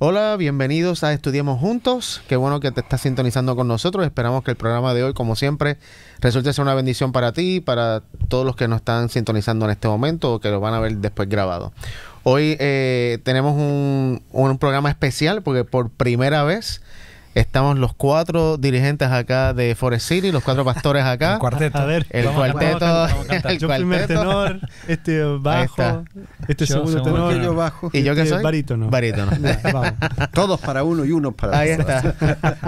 Hola, bienvenidos a Estudiemos Juntos. Qué bueno que te estás sintonizando con nosotros. Esperamos que el programa de hoy, como siempre, resulte ser una bendición para ti, para todos los que nos están sintonizando en este momento o que lo van a ver después grabado. Hoy eh, tenemos un, un programa especial porque por primera vez Estamos los cuatro dirigentes acá de Forest City, los cuatro pastores acá. El cuarteto. A ver, el cuarteto. el primer tenor, este bajo, este segundo tenor. Yo bajo, ¿Y yo qué este, soy? Barítono. Barítono. Todos para uno y uno para Ahí está.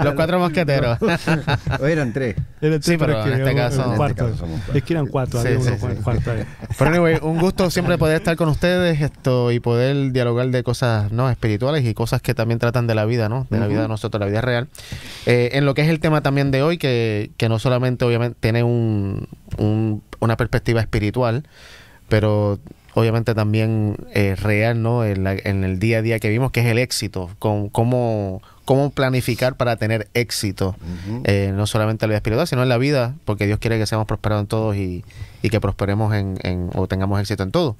los cuatro mosqueteros. o eran tres. sí, pero, en, este caso, este es que eran cuatro. uno, Pero anyway, un gusto siempre poder estar con ustedes esto y poder dialogar de cosas no espirituales y cosas que también tratan de la vida, ¿no? De la vida de nosotros, la vida real eh, en lo que es el tema también de hoy, que, que no solamente obviamente tiene un, una perspectiva espiritual, pero obviamente también es eh, real, ¿no? En, el día a día que vimos, que es el éxito, con cómo, cómo planificar para tener éxito, eh, no solamente en la vida espiritual, sino en la vida, porque Dios quiere que seamos prosperados en todos y, y que prosperemos en, o tengamos éxito en todo.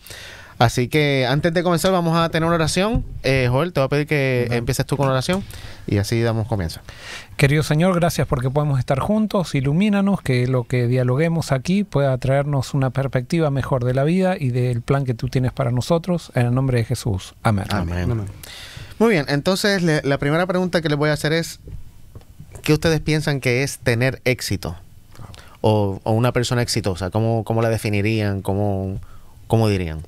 Así que antes de comenzar vamos a tener una oración. Eh, Joel, te voy a pedir que empieces tú con oración y así damos comienzo. Querido Señor, gracias porque podemos estar juntos. Ilumínanos, que lo que dialoguemos aquí pueda traernos una perspectiva mejor de la vida y del plan que tú tienes para nosotros. En el nombre de Jesús. Amén. Amén. Muy bien, entonces la primera pregunta que les voy a hacer es, ¿qué ustedes piensan que es tener éxito? O, o una persona exitosa, ¿cómo, cómo la definirían? ¿Cómo, cómo dirían?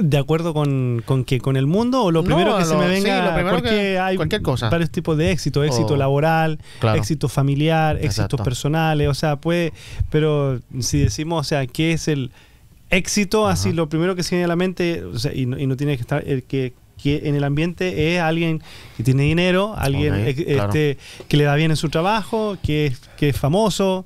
¿De acuerdo con, con qué? ¿Con el mundo? ¿O lo primero que se me venga? porque que, hay cualquier cosa. varios tipos de éxito. Éxito oh. laboral, éxito familiar, éxitos personales. O sea, puede... Pero si decimos, o sea, ¿qué es el éxito? Así, lo primero que se viene a la mente, y, no, tiene que estar... El eh, que, en el ambiente es alguien que tiene dinero, alguien e, este, que le da bien en su trabajo, que es que es famoso.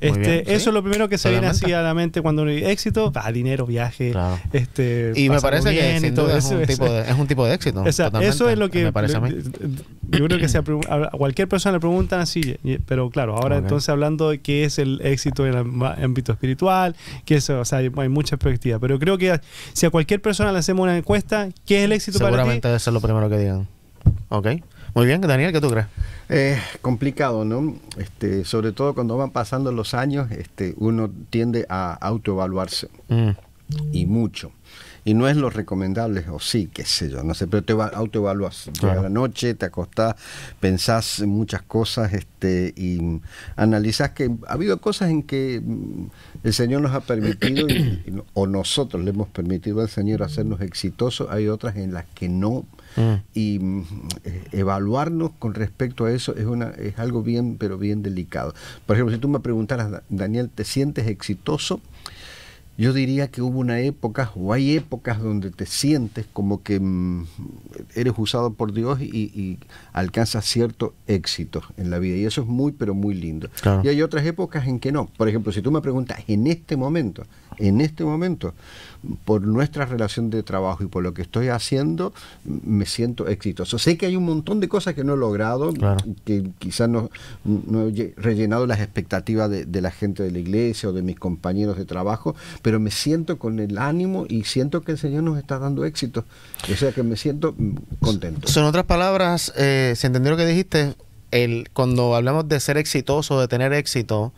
eso es lo primero que se viene así a la mente cuando uno dice éxito, va, dinero, viaje. Este, y me parece que éxito es, un tipo de, es, un tipo de, éxito. eso es lo que a Yo creo que a cualquier persona le preguntan así, pero claro, ahora entonces hablando de qué es el éxito en el ámbito espiritual, que eso, o sea, hay muchas perspectivas, pero creo que si a cualquier persona le hacemos una encuesta, ¿qué es el éxito para ti? Seguramente eso es lo primero que digan. Ok. Muy bien, Daniel, ¿qué tú crees? Es complicado, ¿no? Este, sobre todo cuando van pasando los años, este, uno tiende a autoevaluarse mm. y mucho. Y no es lo recomendable, o sí, qué sé yo, no sé, pero te autoevalúas. Llega a la noche, te acostás, pensás en muchas cosas este, y analizás que ha habido cosas en que mm, el Señor nos ha permitido, o nosotros le hemos permitido al Señor hacernos exitosos, hay otras en las que no y mm, eh, evaluarnos con respecto a eso es, una, es algo bien, pero bien delicado. Por ejemplo, si tú me preguntaras, Daniel, ¿te sientes exitoso? Yo diría que hubo una época, o hay épocas donde te sientes como que mm, eres usado por Dios y, alcanzas cierto éxito en la vida. Y eso es muy, pero muy lindo. Y hay otras épocas en que no. Por ejemplo, si tú me preguntas, en este momento, en este momento, por nuestra relación de trabajo y por lo que estoy haciendo, me siento exitoso. Sé que hay un montón de cosas que no he logrado, que quizás no, he rellenado las expectativas de, la gente de la iglesia o de mis compañeros de trabajo, pero me siento con el ánimo y siento que el Señor nos está dando éxito. O sea que me siento contento. Son otras palabras, eh, se entendió lo que dijiste, el, cuando hablamos de ser exitoso, de tener éxito,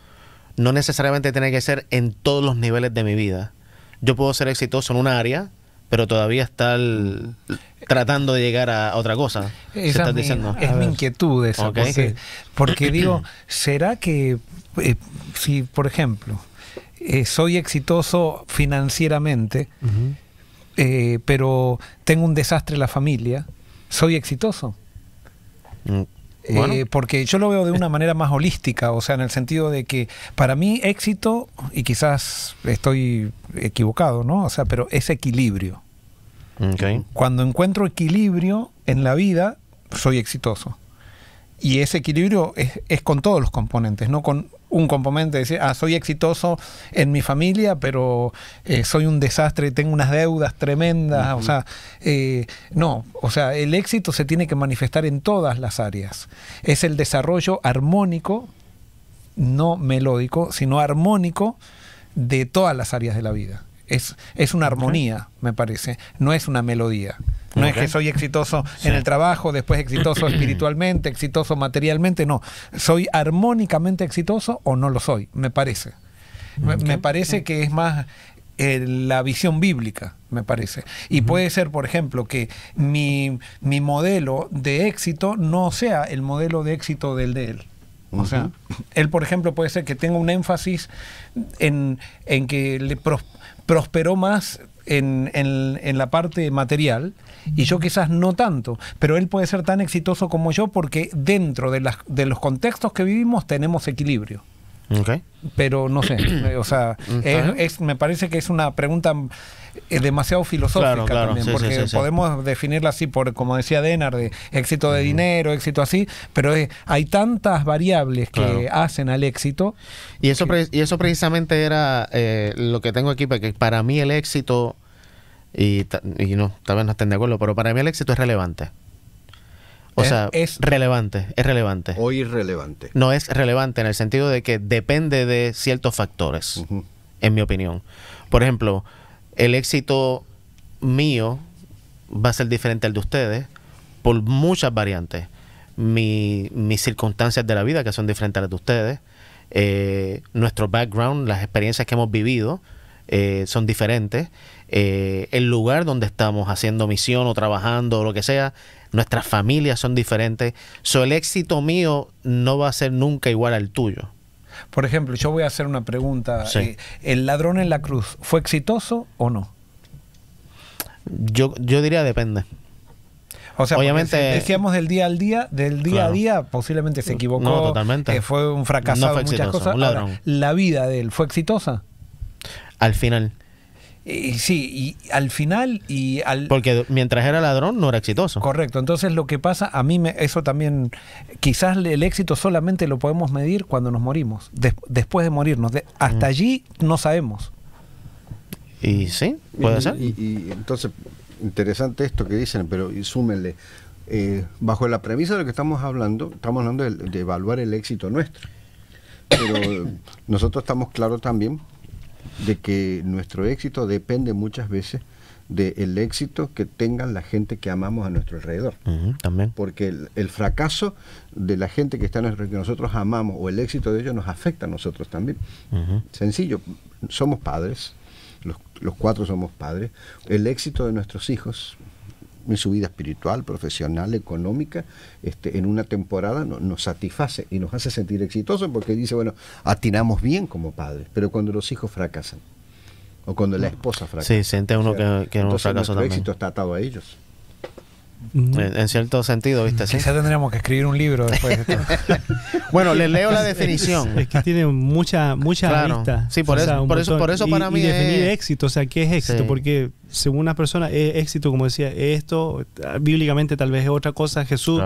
no necesariamente tiene que ser en todos los niveles de mi vida yo puedo ser exitoso en un área, pero todavía estar tratando de llegar a otra cosa. Esa es mi inquietud eso, porque, digo, ¿será que eh, si, por ejemplo, eh, soy exitoso financieramente, eh, pero tengo un desastre en la familia, soy exitoso? Mm. Eh, porque yo lo veo de una manera más holística, o sea, en el sentido de que para mí éxito, y quizás estoy equivocado, ¿no? O sea, pero es equilibrio. Okay. Cuando encuentro equilibrio en la vida, soy exitoso. Y ese equilibrio es, es con todos los componentes, no con un componente, decir, ah, soy exitoso en mi familia, pero eh, soy un desastre, tengo unas deudas tremendas, o sea, eh, no, o sea, el éxito se tiene que manifestar en todas las áreas. Es el desarrollo armónico, no melódico, sino armónico de todas las áreas de la vida es, una armonía, me parece, no es una melodía. No es que soy exitoso en el trabajo, después exitoso espiritualmente, exitoso materialmente, no. ¿Soy armónicamente exitoso o no lo soy? Me parece. Me parece que es más eh, la visión bíblica, me parece. Y puede ser, por ejemplo, que mi, modelo de éxito no sea el modelo de éxito del de él. O sea, él, por ejemplo, puede ser que tenga un énfasis en, que le prosperó más en, en, la parte material y yo quizás no tanto, pero él puede ser tan exitoso como yo porque dentro de, las, de los contextos que vivimos tenemos equilibrio. Pero no sé, o sea, me parece que es una pregunta es demasiado filosófica también, porque podemos definirla así por, como decía Denard, de éxito de dinero, éxito así, pero hay tantas variables que hacen al éxito. Y eso, y eso precisamente era eh, lo que tengo aquí, porque para mí el éxito, y, no, tal vez no estén de acuerdo, pero para mí el éxito es relevante. O sea, es relevante, es relevante. O irrelevante. No es relevante en el sentido de que depende de ciertos factores, en mi opinión. Por ejemplo, el éxito mío va a ser diferente al de ustedes por muchas variantes. mis circunstancias de la vida que son diferentes a las de ustedes, eh, nuestro background, las experiencias que hemos vivido eh, son diferentes, eh, el lugar donde estamos haciendo misión o trabajando o lo que sea, nuestras familias son diferentes. So, el éxito mío no va a ser nunca igual al tuyo. Por ejemplo, yo voy a hacer una pregunta. Eh, ¿El ladrón en la cruz fue exitoso o no? Yo, yo diría depende. O sea, obviamente si decíamos del día al día, del día a día, posiblemente se equivocó. totalmente. Eh, fue un fracaso. no fue muchas cosas. la vida de él fue exitosa. Al final. Eh, y sí, y al final y al... Porque mientras era ladrón no era exitoso. Correcto, entonces lo que pasa, a mí me, eso también, quizás el éxito solamente lo podemos medir cuando nos morimos, después de morirnos. hasta mm. allí no sabemos. Y sí, puede ser. Y, entonces, interesante esto que dicen, pero y súmenle, eh, bajo la premisa de lo que estamos hablando, estamos hablando de, de evaluar el éxito nuestro. Pero eh, nosotros estamos claros también de que nuestro éxito depende muchas veces del éxito que tengan la gente que amamos a nuestro alrededor. también. Porque el, fracaso de la gente que, está nuestro, que nosotros amamos o el éxito de ellos nos afecta a nosotros también. Sencillo, somos padres, los, los, cuatro somos padres, el éxito de nuestros hijos en su vida espiritual, profesional, económica, este, en una temporada nos satisface y nos hace sentir exitosos porque dice, bueno, atinamos bien como padres, pero cuando los hijos fracasan o cuando la mm. esposa fracasa. Sí, siente uno que, que éxito está atado a ellos. En, cierto sentido, ¿viste? ¿Sí? Quizá tendríamos que escribir un libro después de bueno, le leo la definición. Es, que tiene mucha, mucha Sí, por, eso, por eso, para mí. definir éxito, o sea, ¿qué es éxito? Porque según una persona, éxito, como decía, esto, ah, bíblicamente tal vez es otra cosa. Jesús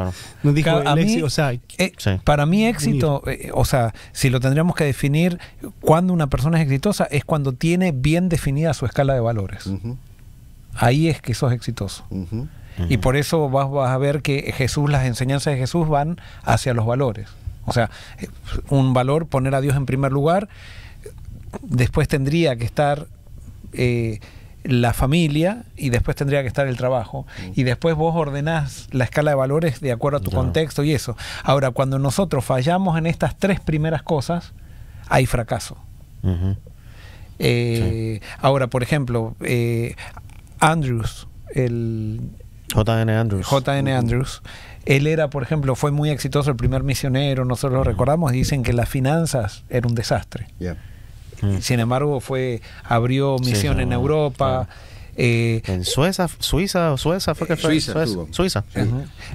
nos dijo, o sea, eh, para mí éxito, eh, o sea, si lo tendríamos que definir, cuando una persona es exitosa, es cuando tiene bien definida su escala de valores. Ahí es que sos exitoso. Y por eso vas, vas a ver que Jesús, las enseñanzas de Jesús van hacia los valores. O sea, eh, un valor, poner a Dios en primer lugar, después tendría que estar... Eh, la familia y después tendría que estar el trabajo. Y después vos ordenás la escala de valores de acuerdo a tu contexto y eso. Ahora, cuando nosotros fallamos en estas tres primeras cosas, hay fracaso. Eh, ahora, por ejemplo, Andrews, el J.N. Andrews. J.N. Andrews. Él era, por ejemplo, fue muy exitoso el primer misionero, nosotros lo recordamos, y dicen que las finanzas eran un desastre. Mm. Sin embargo, fue abrió misión en Europa. Eh, en Sueza, Suiza, Suiza fue que fue. Suiza.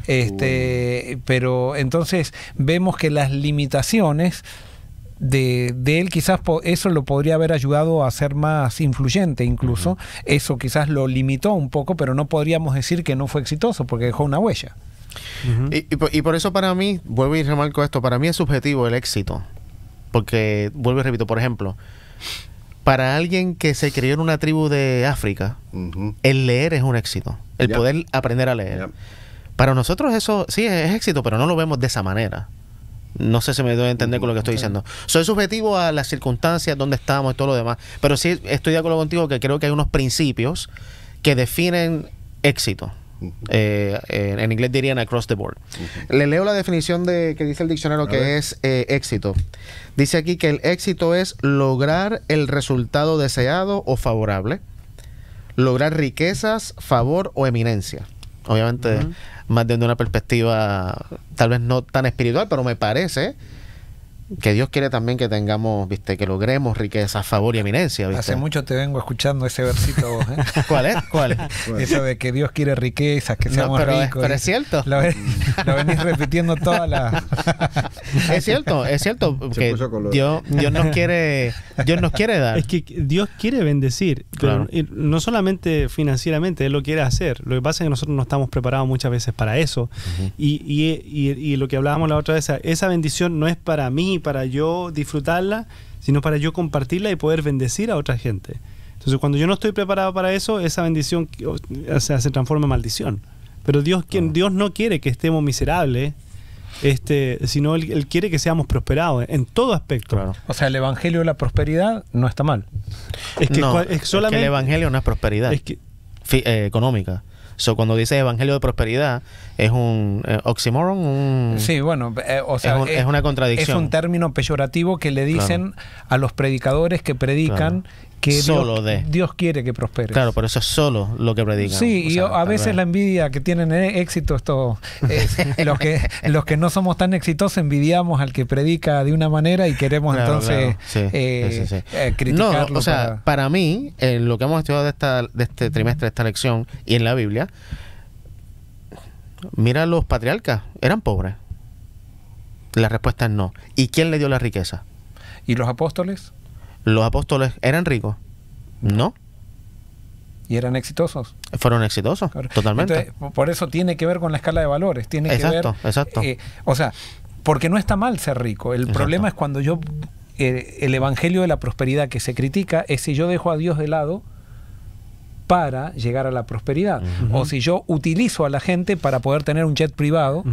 Este, Pero entonces vemos que las limitaciones de, él quizás eso lo podría haber ayudado a ser más influyente incluso. Eso quizás lo limitó un poco, pero no podríamos decir que no fue exitoso porque dejó una huella. y, por, eso para mí, vuelvo y remarco esto, para mí es subjetivo el éxito. Porque, vuelvo y repito, por ejemplo, para alguien que se crió en una tribu de África, el leer es un éxito. El poder aprender a leer. Para nosotros eso sí es éxito, pero no lo vemos de esa manera. No sé si me doy a entender con lo que estoy diciendo. Soy subjetivo a las circunstancias donde estamos y todo lo demás, pero sí estoy de acuerdo contigo que creo que hay unos principios que definen éxito. Eh, en inglés dirían across the board. Le leo la definición de que dice el diccionario que es eh, éxito. Dice aquí que el éxito es lograr el resultado deseado o favorable, lograr riquezas, favor o eminencia obviamente más desde una perspectiva tal vez no tan espiritual, pero me parece que Dios quiere también que tengamos, viste, que logremos riqueza, favor y eminencia. Hace mucho te vengo escuchando ese versito ¿eh? ¿Cuál es? ¿Cuál es? Eso de que Dios quiere riquezas, que seamos ricos. Es, pero es cierto. Lo, venís repitiendo toda la... es cierto, es cierto. Que Dios, Dios, nos quiere, Dios nos quiere dar. Es que Dios quiere bendecir, no solamente financieramente, Él lo quiere hacer. Lo que pasa es que nosotros no estamos preparados muchas veces para eso. y lo que hablábamos la otra vez, esa bendición no es para mí para yo disfrutarla, sino para yo compartirla y poder bendecir a otra gente. Entonces, cuando yo no estoy preparado para eso, esa bendición se transforma en maldición. Pero Dios, ah. Dios no quiere que estemos miserables, este, sino él, quiere que seamos prosperados en todo aspecto. O sea, el evangelio de la prosperidad no está mal. Es que, el evangelio no es prosperidad es que, eh, económica eso cuando dices evangelio de prosperidad, es un eh, oxímoron Sí, bueno, eh, o sea, es, una contradicción. Es un término peyorativo que le dicen a los predicadores que predican que Dios, quiere que prospere Claro, pero eso es solo lo que predican. Sí, y a veces la envidia que tienen eh, éxito esto es, los, que, los que no somos tan exitosos envidiamos al que predica de una manera y queremos entonces eh, eh, criticarlo. No, o sea, para, mí, lo que hemos estudiado de, de este trimestre, de esta lección y en la Biblia, mira los patriarcas, eran pobres. La respuesta es no. ¿Y quién le dio la riqueza? ¿Y los apóstoles? ¿Los apóstoles eran ricos? No. ¿Y eran exitosos? Fueron exitosos, totalmente. por eso tiene que ver con la escala de valores. Tiene exacto, que ver, exacto. Eh, o sea, porque no está mal ser rico. El problema es cuando yo... Eh, el evangelio de la prosperidad que se critica es si yo dejo a Dios de lado para llegar a la prosperidad. O si yo utilizo a la gente para poder tener un jet privado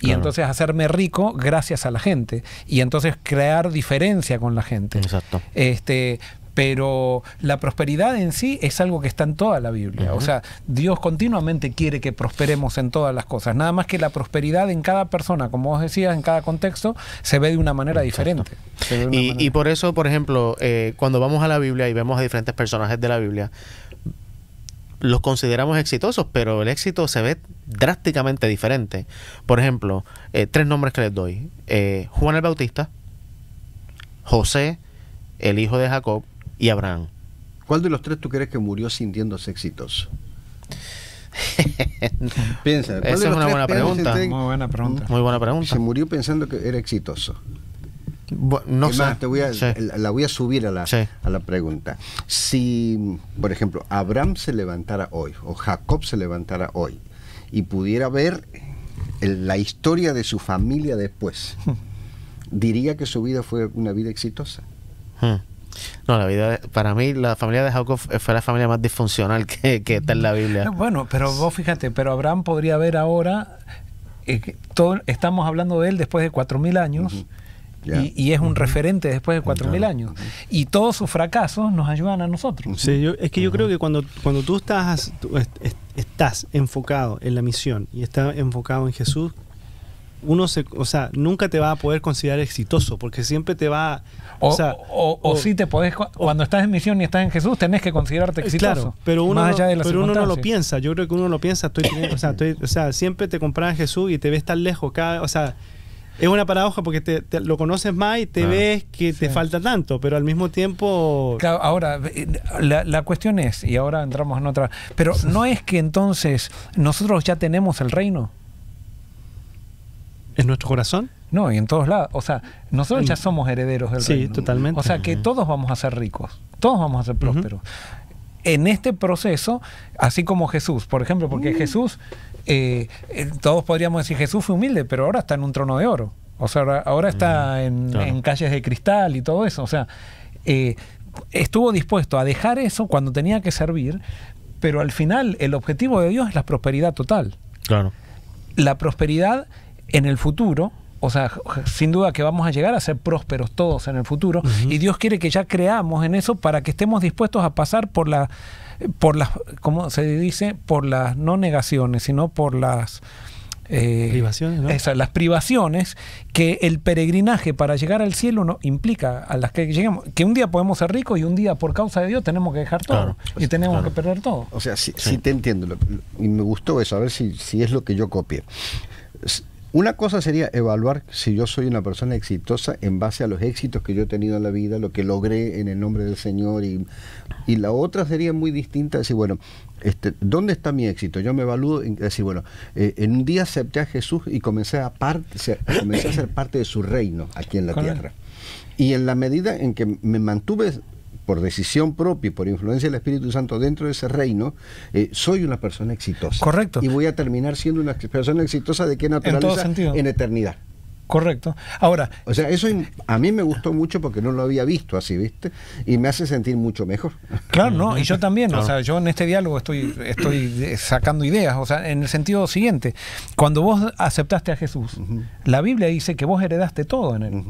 y entonces hacerme rico gracias a la gente. Y entonces crear diferencia con la gente. Exacto. Este, pero la prosperidad en sí es algo que está en toda la Biblia. O sea, Dios continuamente quiere que prosperemos en todas las cosas. Nada más que la prosperidad en cada persona, como vos decías, en cada contexto, se ve de una manera diferente. y, por eso, por ejemplo, eh, cuando vamos a la Biblia y vemos a diferentes personajes de la Biblia, los consideramos exitosos, pero el éxito se ve drásticamente diferente. Por ejemplo, eh, tres nombres que les doy. Eh, Juan el Bautista, José, el hijo de Jacob, y Abraham. ¿Cuál de los tres tú crees que murió sintiéndose exitoso? Piensa, Esa es una buena pregunta. Muy buena pregunta. Muy buena pregunta. Se murió pensando que era exitoso no voy la voy a subir a la, a la pregunta. Si, por ejemplo, Abraham se levantara hoy, o Jacob se levantara hoy, y pudiera ver la historia de su familia después, diría que su vida fue una vida exitosa. Hmm. No, la vida, para mí, la familia de Jacob fue la familia más disfuncional que, está en la Biblia. bueno, pero vos fíjate, pero Abraham podría ver ahora, eh, estamos hablando de él después de 4.000 años. Y, es un referente después de 4.000 años. Y todos sus fracasos nos ayudan a nosotros. Sí, es que yo creo que cuando, cuando tú estás, estás enfocado en la misión y estás enfocado en Jesús, uno se, o sea, nunca te va a poder considerar exitoso, porque siempre te va, o, o o, sí te podés, cuando estás en misión y estás en Jesús, tenés que considerarte eh, exitoso. Claro, pero uno, no lo piensa. Yo creo que uno lo piensa. Estoy, o sea, siempre te compran Jesús y te ves tan lejos. Cada, o sea, es una paradoja porque te, lo conoces más y te ves que te falta tanto, pero al mismo tiempo... Claro, ahora, eh, la, cuestión es, y ahora entramos en otra, pero ¿no es que entonces nosotros ya tenemos el reino? ¿En nuestro corazón? No, y en todos lados. O sea, nosotros ya somos herederos del reino. Sí, totalmente. O sea, que todos vamos a ser ricos, todos vamos a ser prósperos. en este proceso, así como Jesús, por ejemplo, porque mm. Jesús eh, eh, todos podríamos decir Jesús fue humilde, pero ahora está en un trono de oro. O sea, ahora, está en, calles de cristal y todo eso. O sea, eh, estuvo dispuesto a dejar eso cuando tenía que servir, pero al final el objetivo de Dios es la prosperidad total. Claro. La prosperidad en el futuro o sea, sin duda que vamos a llegar a ser prósperos todos en el futuro y Dios quiere que ya creamos en eso para que estemos dispuestos a pasar por la por las ¿cómo se dice? por las no negaciones, sino por las eh, privaciones, las privaciones que el peregrinaje para llegar al cielo no implica a las que lleguemos. Que un día podemos ser ricos y un día, por causa de Dios, tenemos que dejar todo y pues, tenemos que perder todo. O sea, si, te entiendo. y me gustó eso, a ver si, si es lo que yo copie. Una cosa sería evaluar si yo soy una persona exitosa en base a los éxitos que yo he tenido en la vida, lo que logré en el nombre del Señor y, y la otra sería muy distinta, decir, bueno, este, ¿dónde está mi éxito? Yo me evalúo decir, bueno, eh, en un día acepté a Jesús y comencé a, comencé a ser parte de su reino aquí en la tierra. Y en la medida en que me mantuve por decisión propia y por influencia del Espíritu Santo dentro de ese reino, eh, soy una persona exitosa. Correcto. Y voy a terminar siendo una persona exitosa de qué naturaleza en, en eternidad. Correcto. Ahora. O sea, eso a mí me gustó mucho porque no lo había visto así, ¿viste? Y me hace sentir mucho mejor. Claro, ¿no? Y yo también. O sea, yo en este diálogo estoy, estoy eh, sacando ideas. O sea, en el sentido siguiente. Cuando vos aceptaste a Jesús, la Biblia dice que vos heredaste todo en él.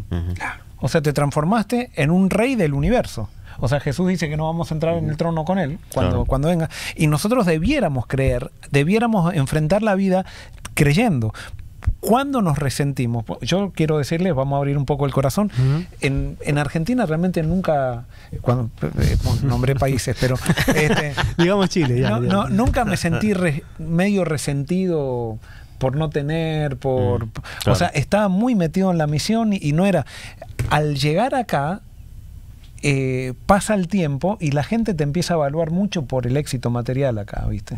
O sea, te transformaste en un rey del universo. O sea, Jesús dice que no vamos a entrar en el trono con Él cuando, cuando venga. Y nosotros debiéramos creer, debiéramos enfrentar la vida creyendo. ¿Cuándo nos resentimos? Yo quiero decirles, vamos a abrir un poco el corazón. en, Argentina realmente nunca, cuando eh, eh, nombré países, pero este, digamos Chile. Ya, no, nunca me sentí medio resentido por no tener, por... Mm, o sea, estaba muy metido en la misión y no era... Al llegar acá, eh, pasa el tiempo y la gente te empieza a evaluar mucho por el éxito material acá, ¿viste?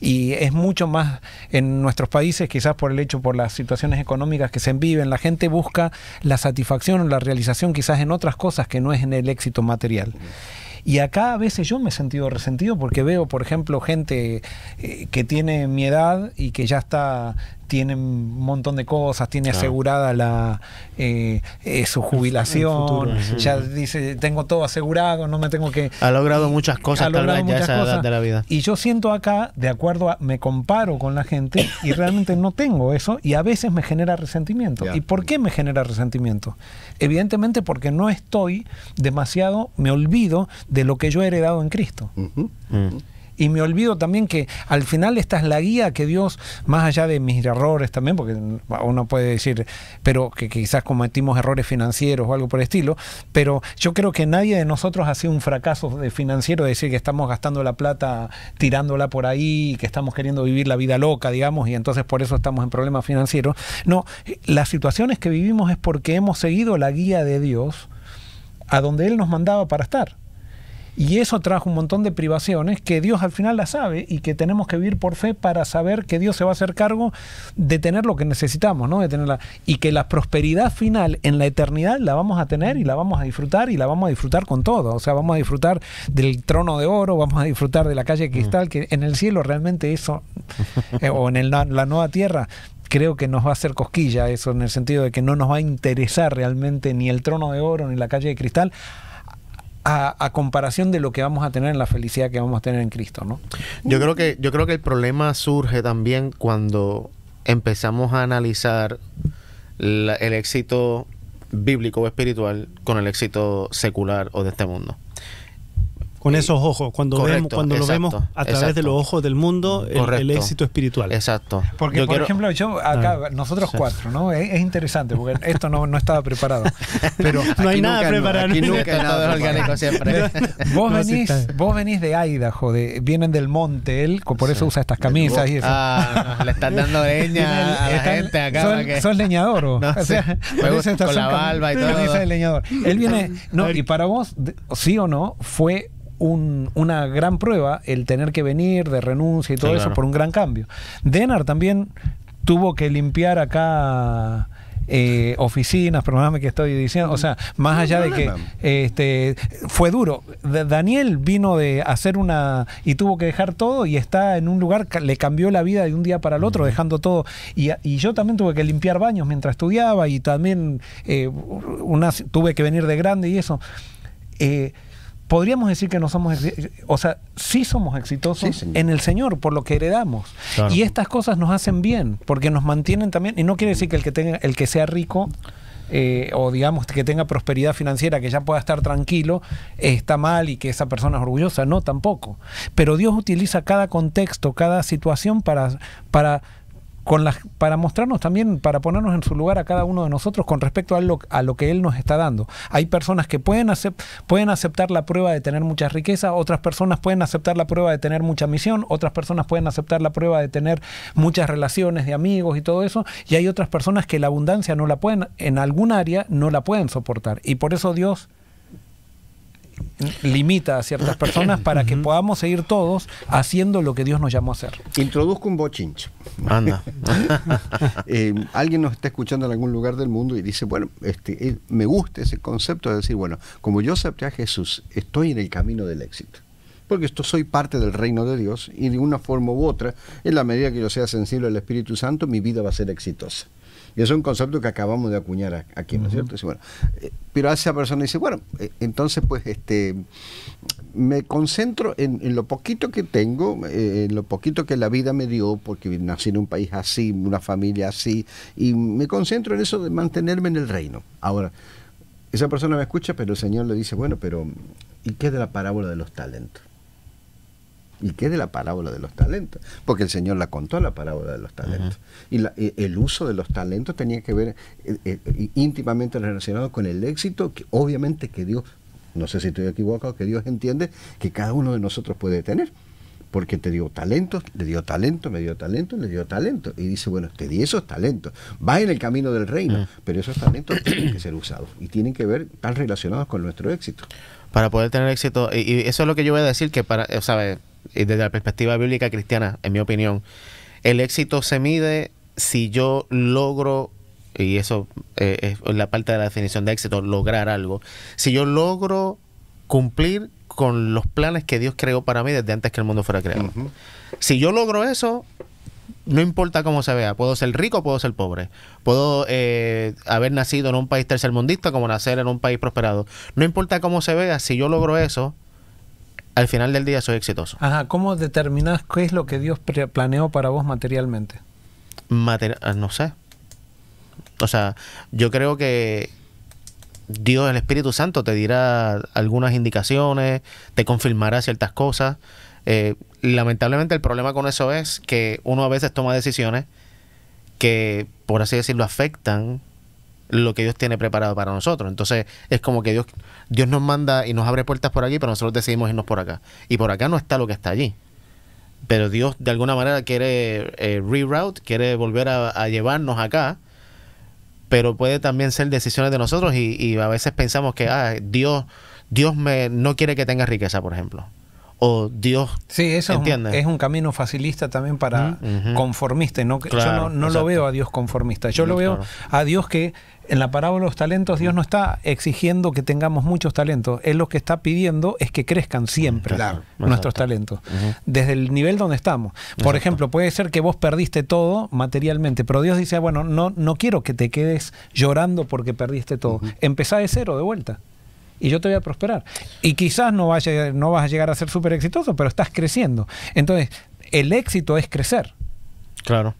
Y es mucho más en nuestros países, quizás por el hecho, por las situaciones económicas que se enviven, la gente busca la satisfacción o la realización quizás en otras cosas que no es en el éxito material. Y acá a veces yo me he sentido resentido porque veo, por ejemplo, gente eh, que tiene mi edad y que ya está tienen un montón de cosas, tiene asegurada la eh, eh, su jubilación, ya dice, tengo todo asegurado, no me tengo que... Ha logrado muchas cosas, de la vida. Y yo siento acá, de acuerdo a, me comparo con la gente y realmente no tengo eso y a veces me genera resentimiento. ¿Y por qué me genera resentimiento? Evidentemente porque no estoy demasiado, me olvido de lo que yo he heredado en Cristo. Mm. Y me olvido también que al final esta es la guía que Dios, más allá de mis errores también, porque uno puede decir, pero que quizás cometimos errores financieros o algo por el estilo, pero yo creo que nadie de nosotros ha sido un fracaso de financiero, de decir que estamos gastando la plata tirándola por ahí, que estamos queriendo vivir la vida loca, digamos, y entonces por eso estamos en problemas financieros. No, las situaciones que vivimos es porque hemos seguido la guía de Dios a donde Él nos mandaba para estar. Y eso trajo un montón de privaciones que Dios al final la sabe y que tenemos que vivir por fe para saber que Dios se va a hacer cargo de tener lo que necesitamos, ¿no? De tenerla. Y que la prosperidad final en la eternidad la vamos a tener y la vamos a disfrutar y la vamos a disfrutar con todo. O sea, vamos a disfrutar del trono de oro, vamos a disfrutar de la calle de cristal, mm. que en el cielo realmente eso, eh, o en la nueva tierra, creo que nos va a hacer cosquilla eso en el sentido de que no nos va a interesar realmente ni el trono de oro ni la calle de cristal a, comparación de lo que vamos a tener en la felicidad que vamos a tener en Cristo, ¿no? Yo creo que, yo creo que el problema surge también cuando empezamos a analizar el éxito bíblico o espiritual con el éxito secular o de este mundo. Con esos ojos, cuando, vemos, cuando lo vemos a través de los ojos del mundo, el, éxito espiritual. Exacto. Porque, por ejemplo, yo ah. acá, nosotros cuatro, ¿no? Es, interesante, porque esto no, no estaba preparado. Pero no hay nada preparado. Aquí nunca hay nada orgánico siempre. Vos, venís, vos venís de Idaho, vienen del monte, él, por eso usa estas camisas y eso. Ah, le están dando leña a la gente acá. Son, que... sos leñador, o, o sea, me gusta con la barba y todo. Él viene, no, y para vos, sí o no, fue un, una gran prueba el tener que venir de renuncia y todo eso por un gran cambio. Denar también tuvo que limpiar acá eh, oficinas, perdóname que estoy diciendo, o sea, más allá de que este, fue duro. Daniel vino de hacer una y tuvo que dejar todo y está en un lugar, que le cambió la vida de un día para el otro, dejando todo. Y, yo también tuve que limpiar baños mientras estudiaba y también eh, una, tuve que venir de grande y eso. Eh, podríamos decir que no somos, o sea, sí somos exitosos en el Señor por lo que heredamos. Y estas cosas nos hacen bien, porque nos mantienen también, y no quiere decir que el que, tenga, el que sea rico... Eh, o digamos que tenga prosperidad financiera, que ya pueda estar tranquilo, está mal y que esa persona es orgullosa, no tampoco. Pero Dios utiliza cada contexto, cada situación para, para para mostrarnos también, para ponernos en su lugar a cada uno de nosotros con respecto a lo, a lo que Él nos está dando. Hay personas que pueden, pueden aceptar la prueba de tener mucha riqueza, otras personas pueden aceptar la prueba de tener mucha misión, otras personas pueden aceptar la prueba de tener muchas relaciones de amigos y todo eso, y hay otras personas que la abundancia no la pueden, en algún área no la pueden soportar. Y por eso Dios limita a ciertas personas para que podamos seguir todos haciendo lo que Dios nos llamó a hacer. Introduzco un bochincho. Eh, alguien nos está escuchando en algún lugar del mundo y dice, bueno, este, eh, me gusta ese concepto de decir, bueno, como yo acepté a Jesús, estoy en el camino del éxito. Porque esto soy parte del reino de Dios y de una forma u otra, en la medida que yo sea sensible al Espíritu Santo, mi vida va a ser exitosa. Y es un concepto que acabamos de acuñar aquí, ¿no es cierto? Y bueno, eh, pero esa persona dice, bueno, eh, entonces pues este me concentro en, lo poquito que tengo, eh, en lo poquito que la vida me dio, porque nací en un país así, una familia así, y me concentro en eso de mantenerme en el reino. Ahora, esa persona me escucha, pero el Señor le dice, bueno, pero ¿y qué es de la parábola de los talentos? ¿Y qué de la parábola de los talentos? Porque el Señor la contó la parábola de los talentos. Y eh, el uso de los talentos tenía que ver eh, eh, íntimamente relacionado con el éxito, que obviamente que Dios, no sé si estoy equivocado, que Dios entiende que cada uno de nosotros puede tener. Porque te dio talentos, le dio talento, me dio talento, le dio talento. Y dice, bueno, te di esos talentos. Va en el camino del reino, pero esos talentos tienen que ser usados y tienen que ver, están relacionados con nuestro éxito. Para poder tener éxito, y, eso es lo que yo voy a decir, que para, o desde la perspectiva bíblica cristiana, en mi opinión, el éxito se mide si yo logro, y eso eh, es la parte de la definición de éxito, lograr algo, si yo logro cumplir con los planes que Dios creó para mí desde antes que el mundo fuera creado. Si yo logro eso, no importa cómo se vea, puedo ser rico, puedo ser pobre, puedo eh, haber nacido en un país tercermundista como nacer en un país prosperado. No importa cómo se vea, si yo logro eso, al final del día soy exitoso. Ajá, ¿cómo determinas qué es lo que Dios planeó para vos materialmente? Ah, no sé. O sea, yo creo que Dios, el Espíritu Santo, te dirá algunas indicaciones, te confirmará ciertas cosas. Eh, lamentablemente el problema con eso es que uno a veces toma decisiones que, por así decirlo, afectan lo que Dios tiene preparado para nosotros. Entonces es como que Dios, Dios nos manda y nos abre puertas por aquí, pero nosotros decidimos irnos por acá. Y por acá no está lo que está allí. Pero Dios de alguna manera quiere eh, reroute, quiere volver a, llevarnos acá, pero puede también ser decisiones de nosotros y, a veces pensamos que ah, Dios, Dios me, no quiere que tenga riqueza, por ejemplo o Dios. Sí, eso Es, un, camino facilista también para conformistas. ¿no? yo no, lo veo a Dios conformista, yo lo veo a Dios que en la parábola de los talentos Dios no está exigiendo que tengamos muchos talentos, Él lo que está pidiendo es que crezcan siempre nuestros talentos, desde el nivel donde estamos. Por ejemplo, puede ser que vos perdiste todo materialmente, pero Dios dice, ah, bueno, no, no quiero que te quedes llorando porque perdiste todo, empezá de cero de vuelta y yo te voy a prosperar. Y quizás no vas a llegar, no vas a, llegar a ser súper exitoso, pero estás creciendo. Entonces, el éxito es crecer. Claro.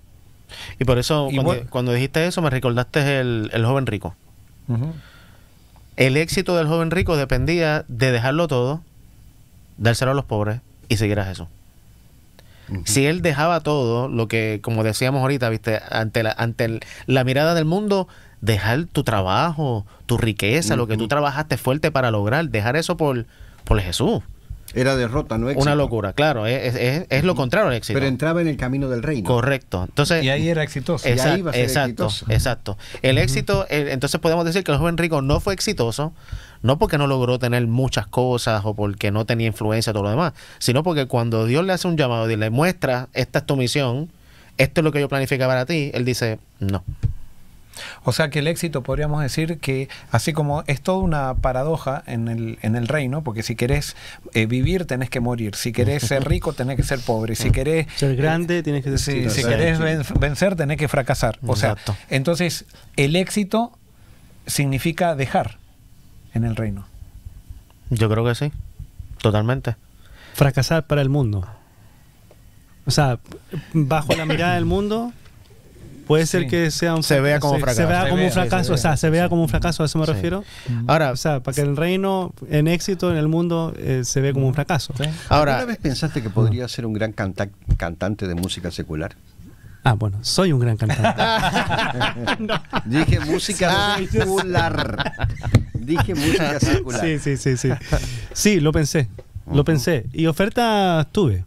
Y por eso, cuando, dijiste eso, me recordaste el, joven rico. El éxito del joven rico dependía de dejarlo todo, dárselo a los pobres y seguir a Jesús. Si él dejaba todo, lo que, como decíamos ahorita, viste, ante la, ante la mirada del mundo, dejar tu trabajo, tu riqueza, lo que tú trabajaste fuerte para lograr, dejar eso por, por Jesús. Era derrota, no éxito. Una locura, claro. Es, es, es, lo contrario al éxito. Pero entraba en el camino del reino. Correcto. Entonces, y ahí era exitoso. ahí iba a ser exacto, exitoso. exacto. El éxito, eh, entonces podemos decir que el joven rico no fue exitoso, no porque no logró tener muchas cosas o porque no tenía influencia, todo lo demás, sino porque cuando Dios le hace un llamado y le muestra, esta es tu misión, esto es lo que yo planificaba para ti, él dice, no. O sea que el éxito podríamos decir que, así como es toda una paradoja en el, en el reino, porque si querés eh, vivir tenés que morir, si querés ser rico tenés que ser pobre, si querés ser eh, grande tenés que ser si, querés vencer tenés que fracasar. O sea, entonces el éxito significa dejar en el reino. Yo creo que sí, totalmente. Fracasar para el mundo. O sea, bajo la mirada del mundo, puede ser que sea un se vea como fracaso. Se, vea como un fracaso, o sea, se vea como un fracaso, a eso me refiero. Mm. Ahora, o sea, para que el reino en éxito en el mundo eh, se ve como un mm. fracaso. Ahora, ¿alguna vez pensaste que podría mm. ser un gran cantante de música secular? Ah, bueno, soy un gran cantante. Dije música secular. Dije música secular. Sí, sí, sí, sí. Sí, lo pensé. Lo pensé. Y oferta tuve.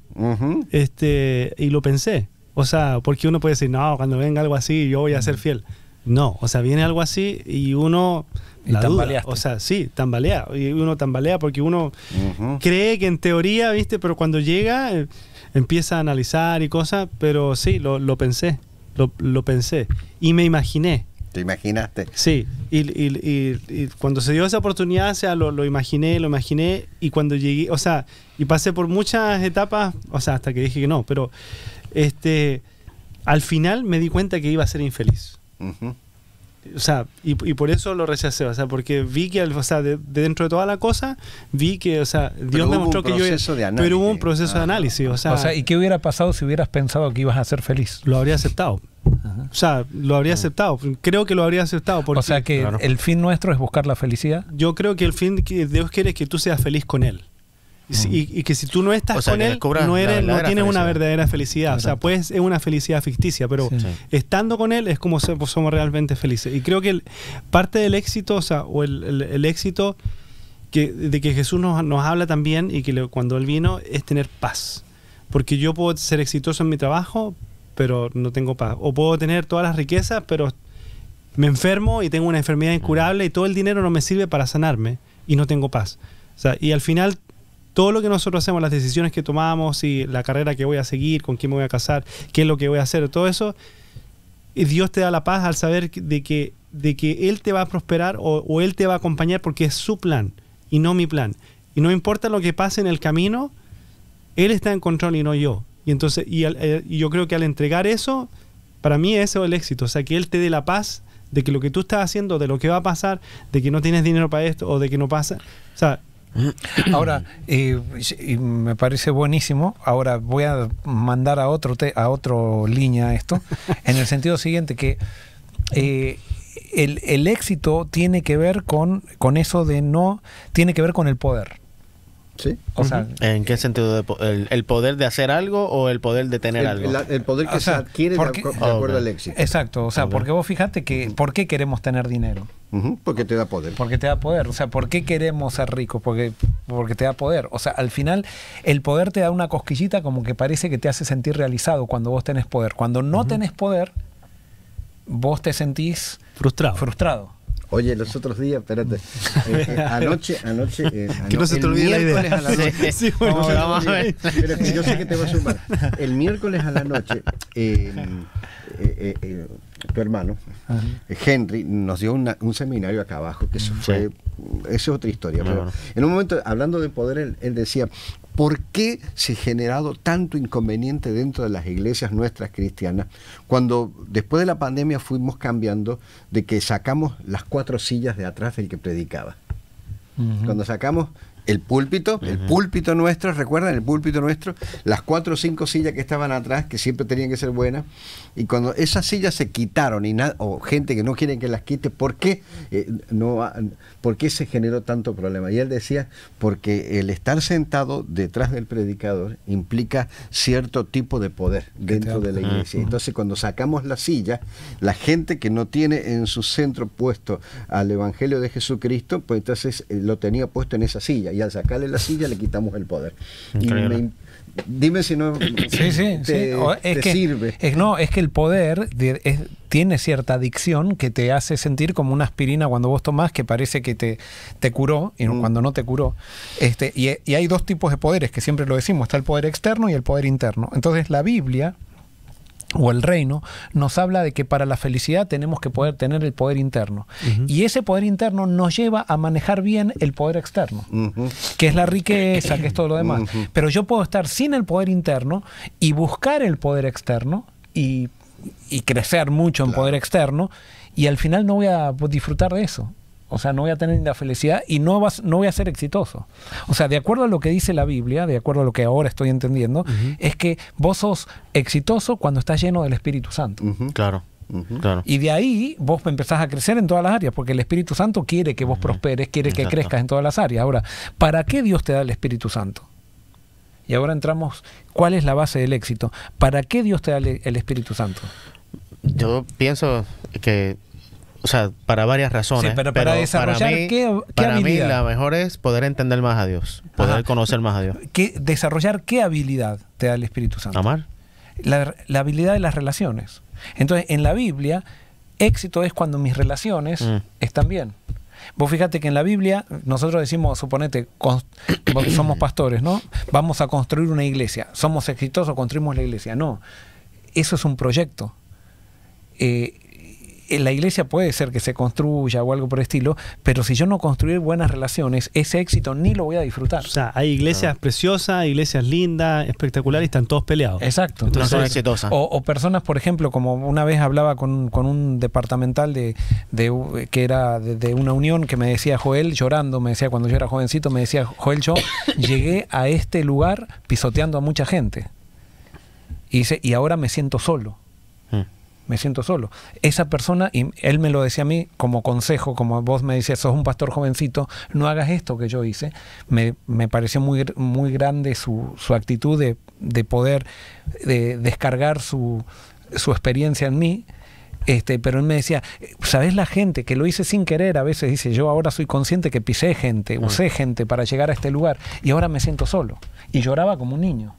Este, y lo pensé. O sea, porque uno puede decir, no, cuando venga algo así, yo voy a ser fiel. No, o sea, viene algo así y uno y O sea, sí, tambalea. Y uno tambalea porque uno cree que en teoría, ¿viste? Pero cuando llega, eh, empieza a analizar y cosas. Pero sí, lo, pensé. Lo, pensé. Y me imaginé. ¿Te imaginaste? Sí. Y, cuando se dio esa oportunidad, o sea, lo, lo, imaginé, lo imaginé. Y cuando llegué, o sea, y pasé por muchas etapas, o sea, hasta que dije que no. Pero este, al final me di cuenta que iba a ser infeliz. O sea, y, por eso lo rechacé, o sea, porque vi que, o sea, de, dentro de toda la cosa, vi que, o sea, Dios demostró que yo Pero hubo un proceso de ah. análisis, o sea, ¿y qué hubiera pasado si hubieras pensado que ibas a ser feliz? Lo habría aceptado. O sea, lo habría aceptado. Creo que lo habría aceptado. o sea, que el fin nuestro es buscar la felicidad. Yo creo que el fin que Dios quiere es que tú seas feliz con Él. Y, que si tú no estás con él, no, no tienes una verdadera felicidad. O sea, pues es una felicidad ficticia, pero estando con él es como pues somos realmente felices. Y creo que parte del éxito, o sea, o el, éxito que, de que Jesús nos, habla también y que cuando él vino es tener paz. Porque yo puedo ser exitoso en mi trabajo, pero no tengo paz. O puedo tener todas las riquezas, pero me enfermo y tengo una enfermedad incurable y todo el dinero no me sirve para sanarme y no tengo paz. O sea, y al final todo lo que nosotros hacemos, las decisiones que tomamos y la carrera que voy a seguir, con quién me voy a casar, qué es lo que voy a hacer, todo eso, eh, Dios te da la paz al saber de que, de que Él te va a prosperar o, Él te va a acompañar porque es su plan y no mi plan. Y no importa lo que pase en el camino, Él está en control y no yo. Y entonces, y, eh, yo creo que al entregar eso, para mí eso es el éxito. O sea, que Él te dé la paz de que lo que tú estás haciendo, de lo que va a pasar, de que no tienes dinero para esto o de que no pasa. O sea, Ahora, me parece buenísimo. Ahora voy a mandar a otro a otro línea esto, en el sentido siguiente que eh, el, el, éxito tiene que ver con, con eso de no, tiene que ver con el poder. O sea, ¿En qué sentido? el, poder de hacer algo o el poder de tener algo? el poder que se adquiere de, acuerdo al éxito. Exacto, o sea, porque vos fíjate que, ¿por qué queremos tener dinero? Porque te da poder. Porque te da poder. O sea, ¿por qué queremos ser ricos? Porque, porque te da poder. O sea, al final el poder te da una cosquillita como que parece que te hace sentir realizado cuando vos tenés poder. Cuando no tenés poder, vos te sentís frustrado. frustrado. Oye, los otros días, espérate. Eh, eh, anoche, eh, anoche. no se te olvide noche, sí, bueno, yo sé que te va a sumar. El miércoles a la noche, tu hermano, Henry, nos dio un seminario acá abajo, que eso fue. esa es otra historia. Pero en un momento, hablando de poder, él decía: ¿Por qué se ha generado tanto inconveniente dentro de las iglesias nuestras cristianas cuando después de la pandemia fuimos cambiando de que sacamos las cuatro sillas de atrás del que predicaba? Cuando sacamos el púlpito, el púlpito nuestro, recuerdan el púlpito nuestro, las cuatro o cinco sillas que estaban atrás, que siempre tenían que ser buenas, y cuando esas sillas se quitaron, y o gente que no quiere que las quite, ¿por qué, eh, no, ¿por qué se generó tanto problema? Y él decía, porque el estar sentado detrás del predicador implica cierto tipo de poder dentro de la iglesia. Entonces cuando sacamos la silla, la gente que no tiene en su centro puesto al Evangelio de Jesucristo, pues entonces eh, lo tenía puesto en esa silla y al sacarle la silla le quitamos el poder. dime si no sí, sí, sí. sirve. no, es que el poder tiene cierta adicción que te hace sentir como una aspirina cuando vos tomas que parece que te, te curó y mm. cuando no te curó. Este, y hay dos tipos de poderes que siempre lo decimos, está el poder externo y el poder interno. Entonces la Biblia o el reino, nos habla de que para la felicidad tenemos que poder tener el poder interno. Y ese poder interno nos lleva a manejar bien el poder externo, que es la riqueza, que es todo lo demás. Pero yo puedo estar sin el poder interno y buscar el poder externo y, y crecer mucho en poder externo y al final no voy a disfrutar de eso o sea, no voy a tener ni la felicidad y no, vas, no voy a ser exitoso. O sea, de acuerdo a lo que dice la Biblia, de acuerdo a lo que ahora estoy entendiendo, es que vos sos exitoso cuando estás lleno del Espíritu Santo. Claro. Y de ahí vos empezás a crecer en todas las áreas, porque el Espíritu Santo quiere que vos prosperes, quiere que crezcas en todas las áreas. Ahora, ¿para qué Dios te da el Espíritu Santo? Y ahora entramos, ¿cuál es la base del éxito? ¿Para qué Dios te da el Espíritu Santo? Yo pienso que o sea, para varias razones. pero para desarrollar mí, qué, para mí la mejor es poder entender más a Dios, poder conocer más a Dios. desarrollar qué habilidad te da el Espíritu Santo. Amar. La, habilidad de las relaciones. Entonces, en la Biblia, éxito es cuando mis relaciones mm. están bien. Vos fíjate que en la Biblia nosotros decimos, suponete, somos pastores, ¿no? Vamos a construir una iglesia. Somos exitosos, construimos la iglesia. No, eso es un proyecto. Eh, eh, la iglesia puede ser que se construya o algo por el estilo, pero si yo no construir buenas relaciones, ese éxito ni lo voy a disfrutar. O sea, hay iglesias preciosas, iglesias lindas, espectaculares, y están todos peleados. Exacto. O, personas, por ejemplo, como una vez hablaba con, un departamental de, que era de, una unión que me decía Joel, llorando, me decía cuando yo era jovencito, me decía Joel, yo llegué a este lugar pisoteando a mucha gente. Y dice, y ahora me siento solo. Mm me siento solo. Esa persona, y él me lo decía a mí como consejo, como vos me decías, sos un pastor jovencito, no hagas esto que yo hice. Me, me pareció muy, muy grande su, actitud de, poder de descargar su, experiencia en mí. Este, pero él me decía, ¿sabes la gente que lo hice sin querer? A veces dice, yo ahora soy consciente que pisé gente, mm. usé gente para llegar a este lugar y ahora me siento solo. Y lloraba como un niño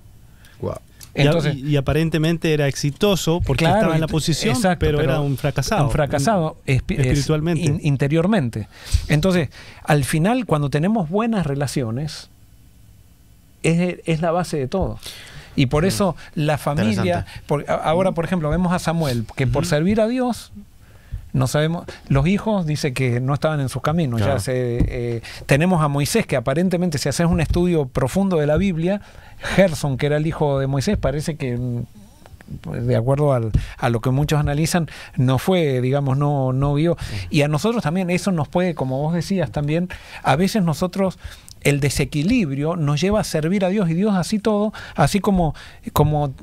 y, aparentemente era exitoso porque estaba en la posición, pero, era un fracasado. Un fracasado espiritualmente. interiormente. Entonces, al final, cuando tenemos buenas relaciones, es, la base de todo. Y por mm. eso la familia, ahora mm. por ejemplo vemos a Samuel, que por servir a Dios no sabemos. Los hijos dice que no estaban en sus caminos. Ya se, eh, tenemos a Moisés, que aparentemente, si haces un estudio profundo de la Biblia, Gerson, que era el hijo de Moisés, parece que mm, de acuerdo a lo que muchos analizan, no fue, digamos, no, no vio. Y a nosotros también, eso nos puede, como vos decías también, a veces nosotros el desequilibrio nos lleva a servir a Dios y Dios así todo, así como, como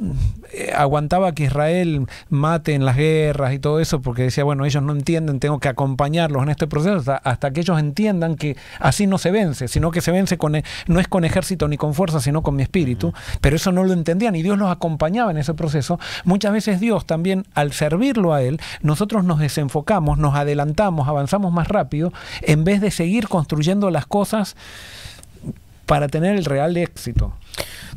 eh, aguantaba que Israel mate en las guerras y todo eso, porque decía, bueno, ellos no entienden, tengo que acompañarlos en este proceso hasta, que ellos entiendan que así no se vence, sino que se vence con, e-, no es con ejército ni con fuerza, sino con mi espíritu, pero eso no lo entendían y Dios los acompañaba en ese proceso. Muchas veces Dios también, al servirlo a Él, nosotros nos desenfocamos, nos adelantamos, avanzamos más rápido, en vez de seguir construyendo las cosas para tener el real éxito.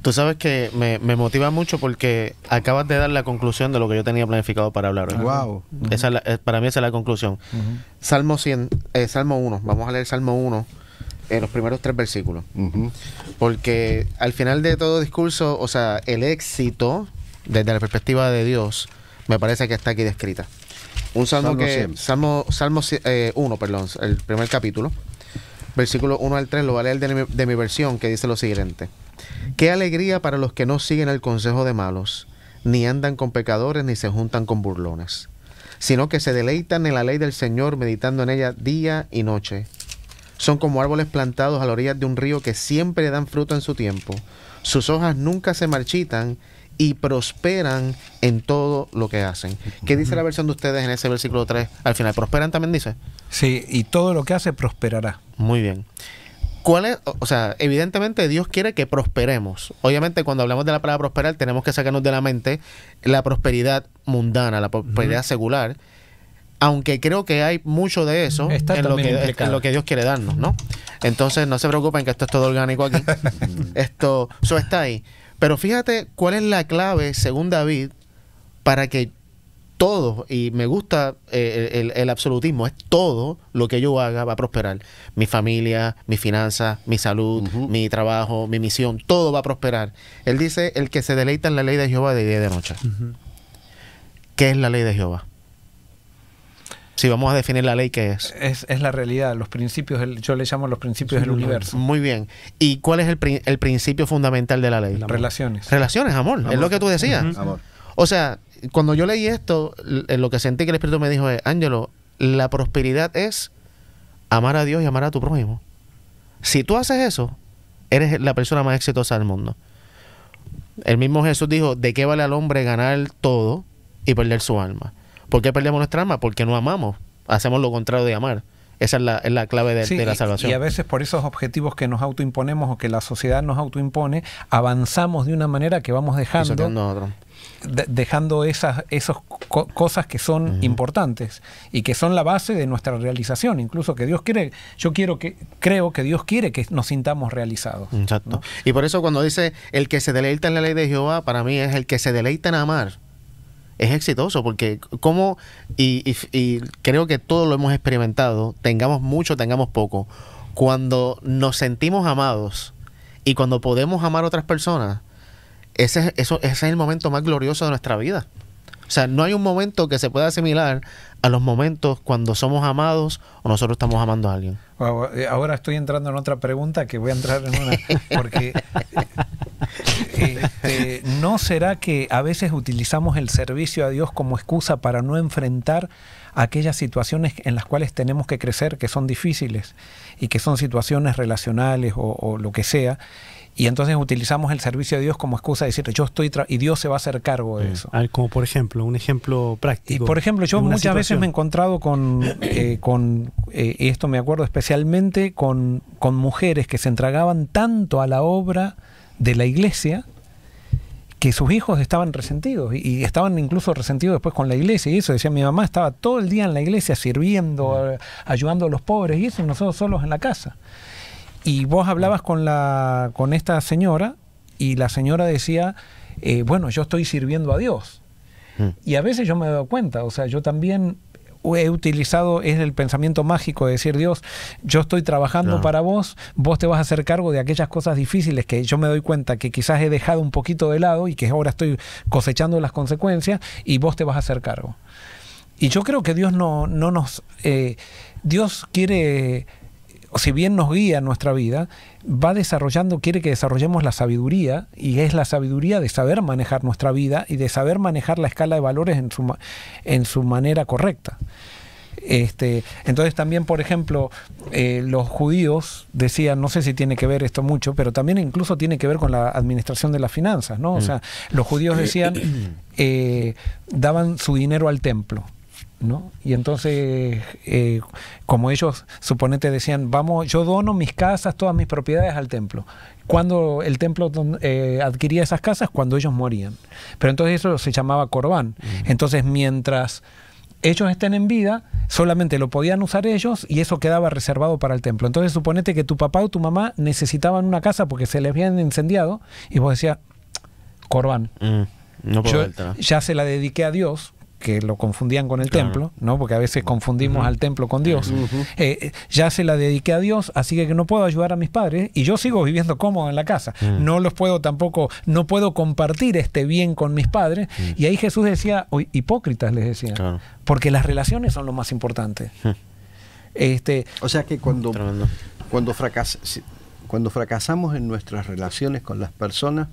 Tú sabes que me, motiva mucho porque acabas de dar la conclusión de lo que yo tenía planificado para hablar Wow. esa es eh, para mí esa es la conclusión. Salmo 100, eh, Salmo 1, vamos a leer Salmo 1, en eh, los primeros tres versículos. Porque al final de todo discurso, o sea, el éxito, desde la perspectiva de Dios, me parece que está aquí descrita. Un salmo, que... Salmo, salmo 1, perdón, el primer capítulo versículo 1 al 3, lo voy a leer de mi, versión, que dice lo siguiente. Qué alegría para los que no siguen el consejo de malos, ni andan con pecadores, ni se juntan con burlones, sino que se deleitan en la ley del Señor, meditando en ella día y noche. Son como árboles plantados a la orilla de un río que siempre dan fruto en su tiempo. Sus hojas nunca se marchitan y prosperan en todo lo que hacen. ¿Qué dice la versión de ustedes en ese versículo 3 al final? ¿Prosperan también dice? Sí, y todo lo que hace prosperará. Muy bien. ¿Cuál es? O sea, evidentemente Dios quiere que prosperemos. Obviamente cuando hablamos de la palabra prosperar tenemos que sacarnos de la mente la prosperidad mundana, la prosperidad secular, aunque creo que hay mucho de eso en lo, que, Dios quiere darnos, ¿no? Entonces no se preocupen que esto es todo orgánico aquí. esto, eso está ahí. Pero fíjate cuál es la clave, según David, para que todo, y me gusta eh, el, absolutismo, es todo lo que yo haga va a prosperar. Mi familia, mis finanzas, mi salud, mi trabajo, mi misión, todo va a prosperar. Él dice, el que se deleita en la ley de Jehová de día y de noche. ¿Qué es la ley de Jehová? Si vamos a definir la ley, ¿qué es? Es, la realidad, los principios, yo le llamo los principios del universo. Muy bien. ¿Y cuál es el, principio fundamental de la ley? Relaciones. Relaciones, amor. Es lo que tú decías. Amor. O sea, cuando yo leí esto, eh, lo que sentí que el Espíritu me dijo es, Ángelo, la prosperidad es amar a Dios y amar a tu prójimo. Si tú haces eso, eres la persona más exitosa del mundo. El mismo Jesús dijo, ¿de qué vale al hombre ganar todo y perder su alma? ¿Por qué perdemos nuestra alma? Porque no amamos. Hacemos lo contrario de amar. Esa es la, clave de, la salvación. Y a veces por esos objetivos que nos autoimponemos o que la sociedad nos autoimpone, avanzamos de una manera que vamos dejando dejando esas, cosas que son importantes y que son la base de nuestra realización, incluso que Dios quiere, yo quiero que, creo que Dios quiere que nos sintamos realizados. Exacto. Y por eso cuando dice el que se deleita en la ley de Jehová, para mí es el que se deleita en amar es exitoso porque como, y, creo que todos lo hemos experimentado, tengamos mucho, tengamos poco, cuando nos sentimos amados y cuando podemos amar a otras personas, ese, eso, ese es el momento más glorioso de nuestra vida. O sea, no hay un momento que se pueda asimilar a los momentos cuando somos amados o nosotros estamos amando a alguien. Eh, ahora estoy entrando en otra pregunta que voy a entrar en una, porque Este, ¿no será que a veces utilizamos el servicio a Dios como excusa para no enfrentar aquellas situaciones en las cuales tenemos que crecer, que son difíciles y que son situaciones relacionales o, lo que sea? Y entonces utilizamos el servicio a Dios como excusa de decir, yo estoy y Dios se va a hacer cargo de eso. Ah, como por ejemplo, un ejemplo práctico. Y por ejemplo, yo muchas veces me he encontrado con, eh, con eh, y esto me acuerdo especialmente, con, con mujeres que se entregaban tanto a la obra de la iglesia que sus hijos estaban resentidos y, estaban incluso resentidos después con la iglesia y eso decía mi mamá estaba todo el día en la iglesia sirviendo ayudando a los pobres y eso nosotros solos en la casa y vos hablabas con la con esta señora y la señora decía eh, bueno yo estoy sirviendo a Dios mm. y a veces yo me doy cuenta o sea yo también he utilizado es el pensamiento mágico de decir, Dios, yo estoy trabajando para vos, vos te vas a hacer cargo de aquellas cosas difíciles que yo me doy cuenta que quizás he dejado un poquito de lado y que ahora estoy cosechando las consecuencias y vos te vas a hacer cargo. Y yo creo que Dios no, no nos... Eh, Dios quiere si bien nos guía en nuestra vida, va desarrollando, quiere que desarrollemos la sabiduría, y es la sabiduría de saber manejar nuestra vida y de saber manejar la escala de valores en su, manera correcta. Este, entonces también, por ejemplo, eh, los judíos decían, no sé si tiene que ver esto mucho, pero también incluso tiene que ver con la administración de las finanzas, ¿no? O mm. sea, los judíos eh, decían, eh, daban su dinero al templo. Y entonces, eh, como ellos, suponete, decían, vamos, yo dono mis casas, todas mis propiedades al templo. Cuando el templo eh, adquiría esas casas, cuando ellos morían. Pero entonces eso se llamaba corbán. Entonces, mientras ellos estén en vida, solamente lo podían usar ellos y eso quedaba reservado para el templo. Entonces, suponete que tu papá o tu mamá necesitaban una casa porque se les habían incendiado y vos decías, corbán. Mm, yo, ya se la dediqué a Dios, que lo confundían con el templo, ¿no? Porque a veces confundimos al templo con Dios. Eh, ya se la dediqué a Dios, así que no puedo ayudar a mis padres y yo sigo viviendo cómodo en la casa. Mm. No los puedo tampoco, no puedo compartir este bien con mis padres. Mm. Y ahí Jesús decía, hipócritas les decía, porque las relaciones son lo más importante. Hm. Este, o sea que cuando, cuando, fracas, cuando fracasamos en nuestras relaciones con las personas,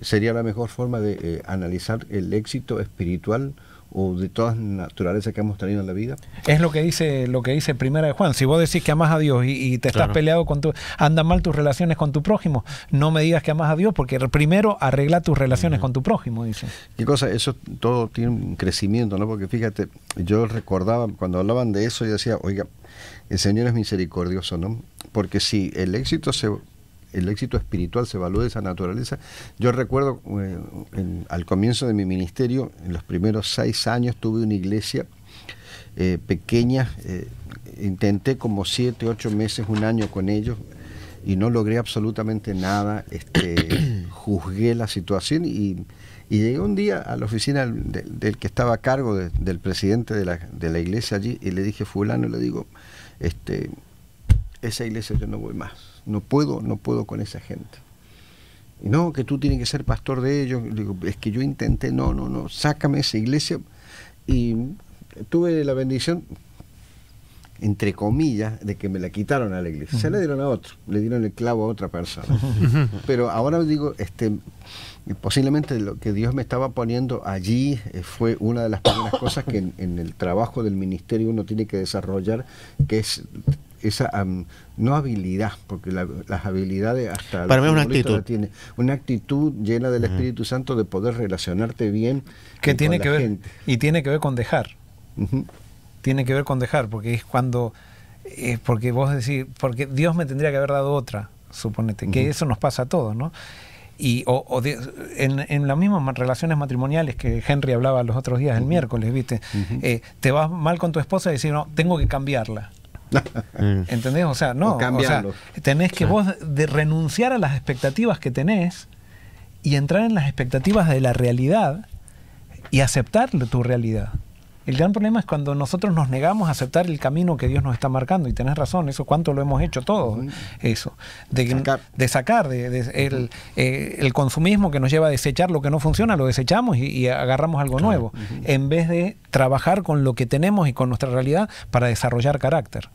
sería la mejor forma de eh, analizar el éxito espiritual o de todas naturalezas que hemos tenido en la vida. Es lo que dice lo que dice Primera de Juan. Si vos decís que amas a Dios y, te estás peleado con tu andan mal tus relaciones con tu prójimo, no me digas que amas a Dios porque primero arregla tus relaciones con tu prójimo, dice. Qué cosa, eso todo tiene un crecimiento, ¿no? Porque fíjate, yo recordaba cuando hablaban de eso yo decía, "Oiga, el Señor es misericordioso, ¿no? Porque si el éxito se el éxito espiritual se evalúa de esa naturaleza. Yo recuerdo eh, al comienzo de mi ministerio, en los primeros seis años tuve una iglesia eh, pequeña, eh, intenté como siete, ocho meses, un año con ellos y no logré absolutamente nada, este, juzgué la situación y, y, llegué un día a la oficina del, que estaba a cargo del presidente de la, iglesia allí y le dije, fulano, le digo, este, esa iglesia yo no voy más no puedo, no puedo con esa gente. Y no, que tú tienes que ser pastor de ellos. Digo, es que yo intenté, no, no, no, sácame esa iglesia. Y tuve la bendición, entre comillas, de que me la quitaron a la iglesia. Se la dieron a otro, le dieron el clavo a otra persona. Pero ahora digo, este, posiblemente lo que Dios me estaba poniendo allí eh, fue una de las primeras cosas que en, el trabajo del ministerio uno tiene que desarrollar, que es esa no habilidad, porque las habilidades hasta para mí es una actitud, tiene, una actitud llena del Espíritu Santo de poder relacionarte bien que tiene que ver y tiene que ver con dejar, tiene que ver con dejar, porque es cuando es eh, porque vos decís, porque Dios me tendría que haber dado otra, suponete, que eso nos pasa a todos, ¿no? y o, en, las mismas relaciones matrimoniales que Henry hablaba los otros días, el miércoles, ¿viste? Eh, te vas mal con tu esposa y decís, no, tengo que cambiarla. ¿Entendés? O sea, no. O tenés que vos de renunciar a las expectativas que tenés y entrar en las expectativas de la realidad y aceptar tu realidad. El gran problema es cuando nosotros nos negamos a aceptar el camino que Dios nos está marcando. Y tenés razón, eso cuánto lo hemos hecho todos, eso. De sacar, de, eh, el, consumismo que nos lleva a desechar lo que no funciona, lo desechamos y, agarramos algo nuevo. En vez de trabajar con lo que tenemos y con nuestra realidad para desarrollar carácter.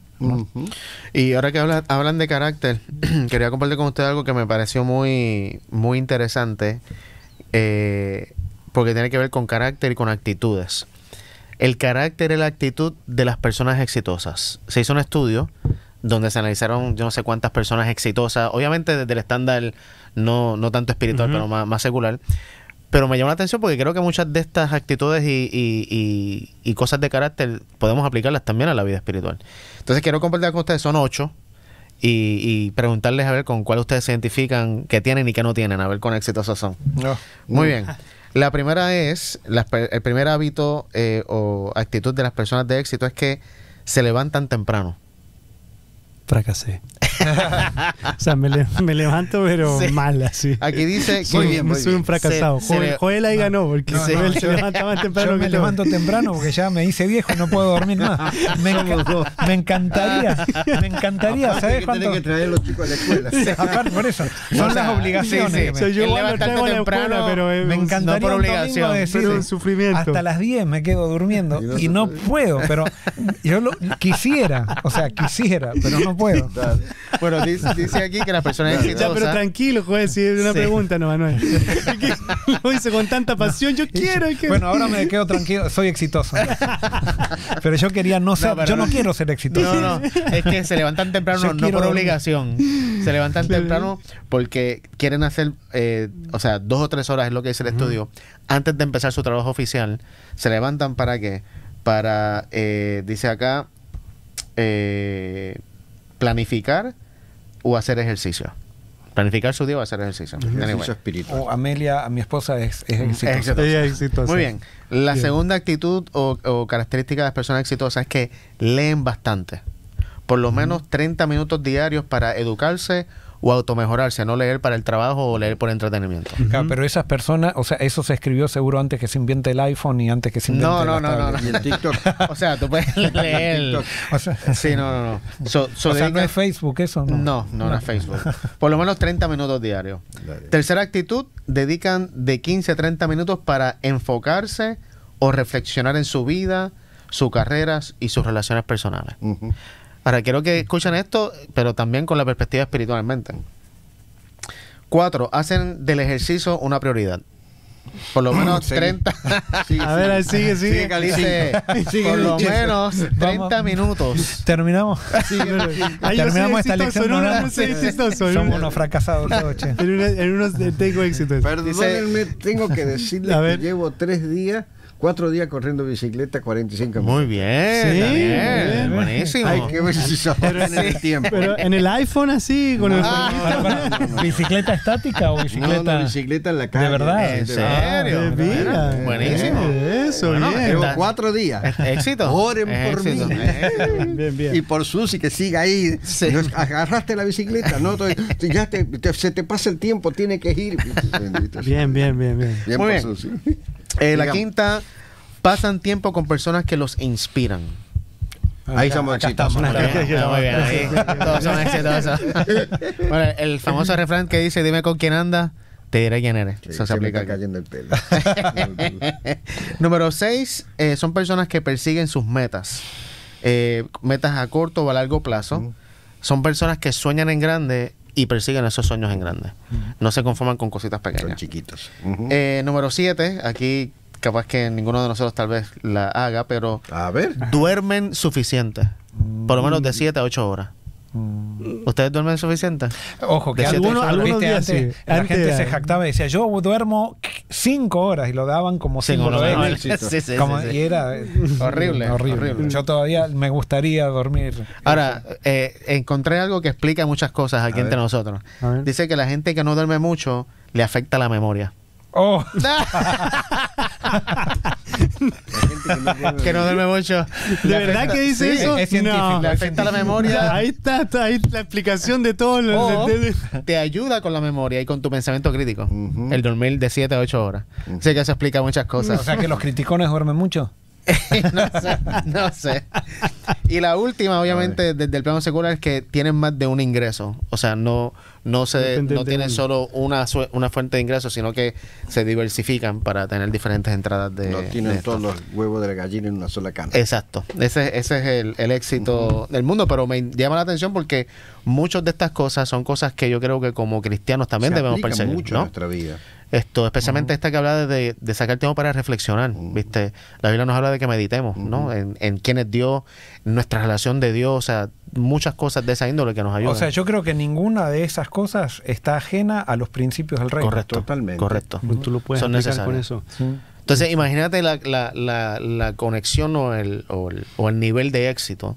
Y ahora que hablan, de carácter, quería compartir con usted algo que me pareció muy, muy interesante, eh, porque tiene que ver con carácter y con actitudes el carácter y la actitud de las personas exitosas. Se hizo un estudio donde se analizaron yo no sé cuántas personas exitosas, obviamente desde el estándar no, no tanto espiritual, pero más, secular. Pero me llama la atención porque creo que muchas de estas actitudes y, y, cosas de carácter podemos aplicarlas también a la vida espiritual. Entonces quiero compartir con ustedes, son ocho, y, preguntarles a ver con cuál ustedes se identifican, qué tienen y qué no tienen, a ver con exitosos son. Muy bien. Ah. La primera es, el primer hábito eh, o actitud de las personas de éxito es que se levantan temprano. Fracasé. o sea, me, levanto, pero mal así. Aquí dice. Soy, bien, soy un fracasado. Joel, ahí ganó, porque Joel se levanta más temprano yo me levanto temprano porque ya me hice viejo y no puedo dormir más. Me, me encantaría, me encantaría. Aparte ¿Sabes cuánto? que traer los chicos a la escuela. aparte, por eso. Son las obligaciones. yo igual traigo la pero es, eh, me encantaría no por obligación, un sufrimiento. Hasta las 10 me quedo durmiendo y no puedo, pero yo lo quisiera, o sea, quisiera, pero no puedo. Bueno, dice, aquí que las personas Ya, pero tranquilo, juez, si es una pregunta, no, Manuel. Lo hice con tanta pasión, yo quiero, Bueno, ahora me quedo tranquilo, soy exitoso. Pero yo quería no ser, yo no, quiero ser exitoso. No, no, es que se levantan temprano, no por obligación. Se levantan temprano porque quieren hacer, eh, o sea, dos o tres horas es lo que dice el estudio, antes de empezar su trabajo oficial. Se levantan para qué? Para, eh, dice acá, eh, planificar o hacer ejercicio. Planificar su día o hacer ejercicio. ejercicio anyway. O oh, Amelia, mi esposa, mm, es, exitosa. Ella es exitosa. Muy bien. La segunda actitud o, característica de las personas exitosas es que leen bastante. Por lo menos 30 minutos diarios para educarse o automejorarse, no leer para el trabajo o leer por entretenimiento. Pero esas personas, o sea, eso se escribió seguro antes que se inviente el iPhone y antes que se invente no, no, no, no, no, o sea, tú puedes leer. sí, no, no, no. es Facebook eso, ¿no? No, no, no es Facebook. Por lo menos 30 minutos diarios. Tercera actitud, dedican de 15 a 30 minutos para enfocarse o reflexionar en su vida, sus carreras y sus relaciones personales. Ahora quiero que escuchen esto, pero también con la perspectiva espiritualmente. Cuatro, hacen del ejercicio una prioridad. Por lo menos 30. a ver, sigue, sigue. sigue, por lo menos 30 minutos. Terminamos. Terminamos esta lección. No Somos unos fracasados En, unos tengo éxito. Perdónenme, tengo que decirle que llevo tres días Cuatro días corriendo bicicleta, 45 minutos. Muy bien, bien, buenísimo. Ay, qué pero, en el tiempo. pero en el iPhone así, con el ah, ¿Bicicleta estática o bicicleta? No, bicicleta en la calle. ¿De verdad? ¿En serio? ¿De buenísimo. Eso, ¿no? bien. cuatro días. Éxito. Oren por mí. Bien, bien. Y por Susi, que siga ahí. Agarraste la bicicleta, ¿no? ya te, se te pasa el tiempo, tiene que ir. Bien, bien, bien. Bien, bien por Susi. Eh, la quinta, pasan tiempo con personas que los inspiran. Ah, Ahí estamos. somos exitosos. Muy bien, Todos son exitosos. el famoso refrán que dice, dime con quién andas, te diré quién eres. se, aplica. cayendo el pelo. Número seis, eh, son personas que persiguen sus metas. Eh, metas a corto o a largo plazo. Son personas que sueñan en grande y persiguen esos sueños en grande. No se conforman con cositas pequeñas. Son chiquitos. Eh, número 7, aquí capaz que ninguno de nosotros tal vez la haga, pero a ver. duermen suficiente. Por lo menos de 7 mm. a 8 horas. Mm. ¿Ustedes duermen suficiente? Ojo, que algunos, días antes, la gente se jactaba y decía, yo duermo cinco horas y lo daban como cinco, y era horrible, Yo todavía me gustaría dormir. Ahora, eh, encontré algo que explica muchas cosas aquí entre nosotros. Dice que la gente que no duerme mucho le afecta la memoria. Oh. que no duerme mucho. ¿De verdad que dice eso? Es, le afecta la memoria. Ahí está, está, ahí la explicación de todo. Lo, Te ayuda con la memoria y con tu pensamiento crítico. El dormir de 7 a 8 horas. Sé que eso explica muchas cosas. O sea que los criticones duermen mucho. no sé, no sé. Y la última, obviamente, desde el plano secular es que tienen más de un ingreso. O sea, no, no se, no tienen solo una, una fuente de ingresos, sino que se diversifican para tener diferentes entradas de. No tienen todos los huevos de la gallina en una sola cana. Exacto. Ese, ese es el, éxito del mundo. Pero me llama la atención porque muchas de estas cosas son cosas que yo creo que como cristianos también debemos perseguir. Mucho en nuestra vida. Esto, especialmente esta que habla de, sacar tiempo para reflexionar, ¿viste? La Biblia nos habla de que meditemos, ¿no? En, en quién es Dios, nuestra relación de Dios, o sea, muchas cosas de esa índole que nos ayudan. O sea, yo creo que ninguna de esas cosas está ajena a los principios del reino. Correcto, totalmente. Correcto. Son eso. Entonces, imagínate la, la, la, conexión o el, o el, nivel de éxito,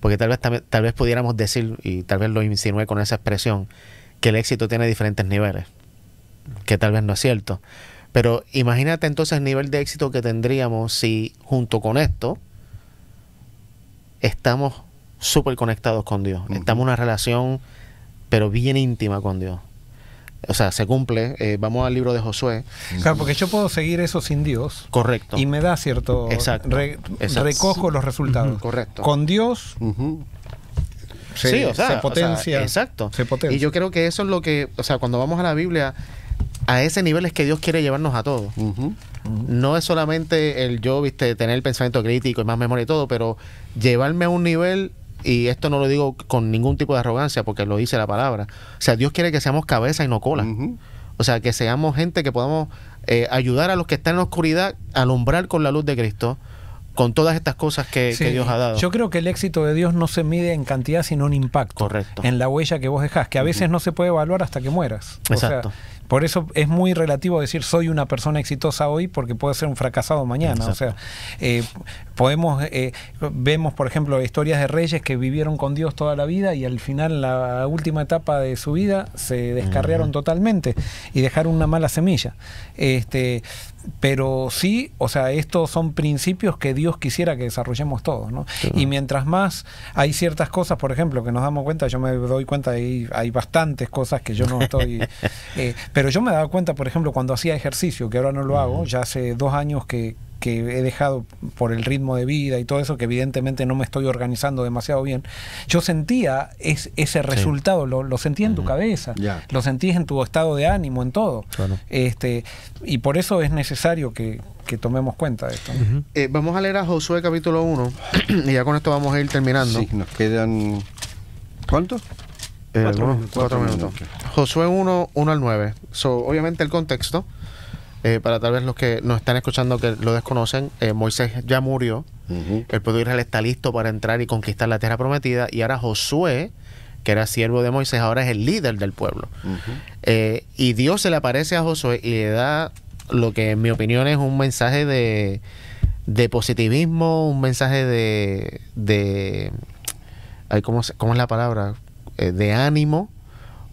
porque tal vez, tal vez pudiéramos decir, y tal vez lo insinué con esa expresión, que el éxito tiene diferentes niveles que tal vez no es cierto. Pero imagínate entonces el nivel de éxito que tendríamos si junto con esto estamos súper conectados con Dios. Estamos en una relación, pero bien íntima con Dios. O sea, se cumple. Eh, vamos al libro de Josué. Claro, porque yo puedo seguir eso sin Dios. Correcto. Y me da cierto. Exacto. Recojo los resultados. Correcto. Con Dios. sí, se potencia. exacto. Se potencia. Y yo creo que eso es lo que, o sea, cuando vamos a la Biblia, a ese nivel es que Dios quiere llevarnos a todos. No es solamente el yo, viste, tener el pensamiento crítico y más memoria y todo, pero llevarme a un nivel, y esto no lo digo con ningún tipo de arrogancia porque lo dice la palabra. O sea, Dios quiere que seamos cabeza y no cola. O sea, que seamos gente que podamos eh, ayudar a los que están en la oscuridad a alumbrar con la luz de Cristo con todas estas cosas que, Dios ha dado. Yo creo que el éxito de Dios no se mide en cantidad, sino en impacto. Correcto. En la huella que vos dejás, que a veces no se puede evaluar hasta que mueras. Exacto. Por eso es muy relativo decir soy una persona exitosa hoy porque puedo ser un fracasado mañana. O sea, eh, podemos, eh, vemos por ejemplo historias de reyes que vivieron con Dios toda la vida y al final la última etapa de su vida se descarriaron totalmente y dejaron una mala semilla. Este, pero sí, o sea, estos son principios que Dios quisiera que desarrollemos todos, ¿no? Y mientras más hay ciertas cosas, por ejemplo, que nos damos cuenta, yo me doy cuenta, hay, hay bastantes cosas que yo no estoy... Eh, pero yo me daba cuenta, por ejemplo, cuando hacía ejercicio, que ahora no lo hago, ya hace dos años que, que he dejado por el ritmo de vida y todo eso, que evidentemente no me estoy organizando demasiado bien, yo sentía ese resultado, lo, lo sentía en tu cabeza, lo sentí en tu estado de ánimo, en todo. Este, y por eso es necesario que, tomemos cuenta de esto. Eh, vamos a leer a Josué capítulo 1 y ya con esto vamos a ir terminando. nos quedan... ¿Cuántos? Eh, cuatro, minutos. Josué 1, 1 al 9. obviamente el contexto. Eh, para tal vez los que nos están escuchando que lo desconocen, eh, Moisés ya murió, el pueblo de Israel está listo para entrar y conquistar la tierra prometida, y ahora Josué, que era siervo de Moisés, ahora es el líder del pueblo. Eh, y Dios se le aparece a Josué y le da lo que en mi opinión es un mensaje de, de positivismo, un mensaje de... de ¿cómo, ¿cómo, es la palabra? de ánimo,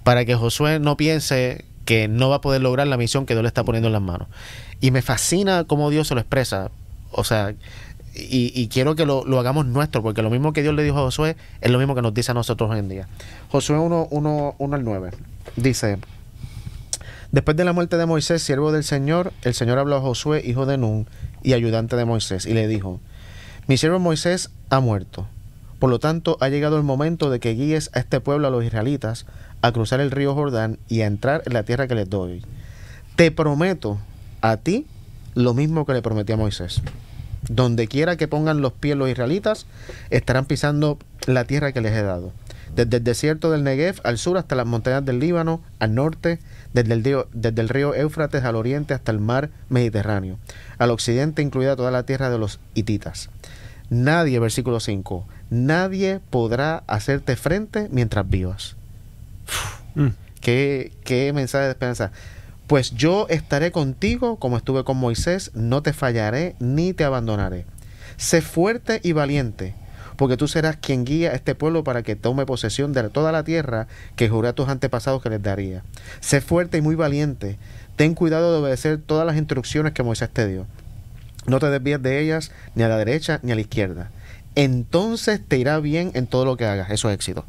para que Josué no piense que no va a poder lograr la misión que Dios le está poniendo en las manos. Y me fascina cómo Dios se lo expresa. O sea, y, quiero que lo, hagamos nuestro, porque lo mismo que Dios le dijo a Josué es lo mismo que nos dice a nosotros hoy en día. Josué 1, 1, 1 al 9 dice, después de la muerte de Moisés, siervo del Señor, el Señor habló a Josué, hijo de Nun y ayudante de Moisés, y le dijo, mi siervo Moisés ha muerto, por lo tanto ha llegado el momento de que guíes a este pueblo a los israelitas a cruzar el río Jordán y a entrar en la tierra que les doy. Te prometo a ti lo mismo que le prometí a Moisés. Donde quiera que pongan los pies los israelitas, estarán pisando la tierra que les he dado. Desde el desierto del Negev al sur hasta las montañas del Líbano, al norte, desde el, río, desde el río Éufrates al oriente hasta el mar Mediterráneo, al occidente incluida toda la tierra de los hititas. Nadie, versículo 5, nadie podrá hacerte frente mientras vivas. Mm. Qué, qué mensaje de esperanza. Pues yo estaré contigo como estuve con Moisés, no te fallaré ni te abandonaré. Sé fuerte y valiente, porque tú serás quien guía a este pueblo para que tome posesión de toda la tierra que juré a tus antepasados que les daría. Sé fuerte y muy valiente, ten cuidado de obedecer todas las instrucciones que Moisés te dio. No te desvíes de ellas ni a la derecha ni a la izquierda. Entonces te irá bien en todo lo que hagas. Eso es éxito.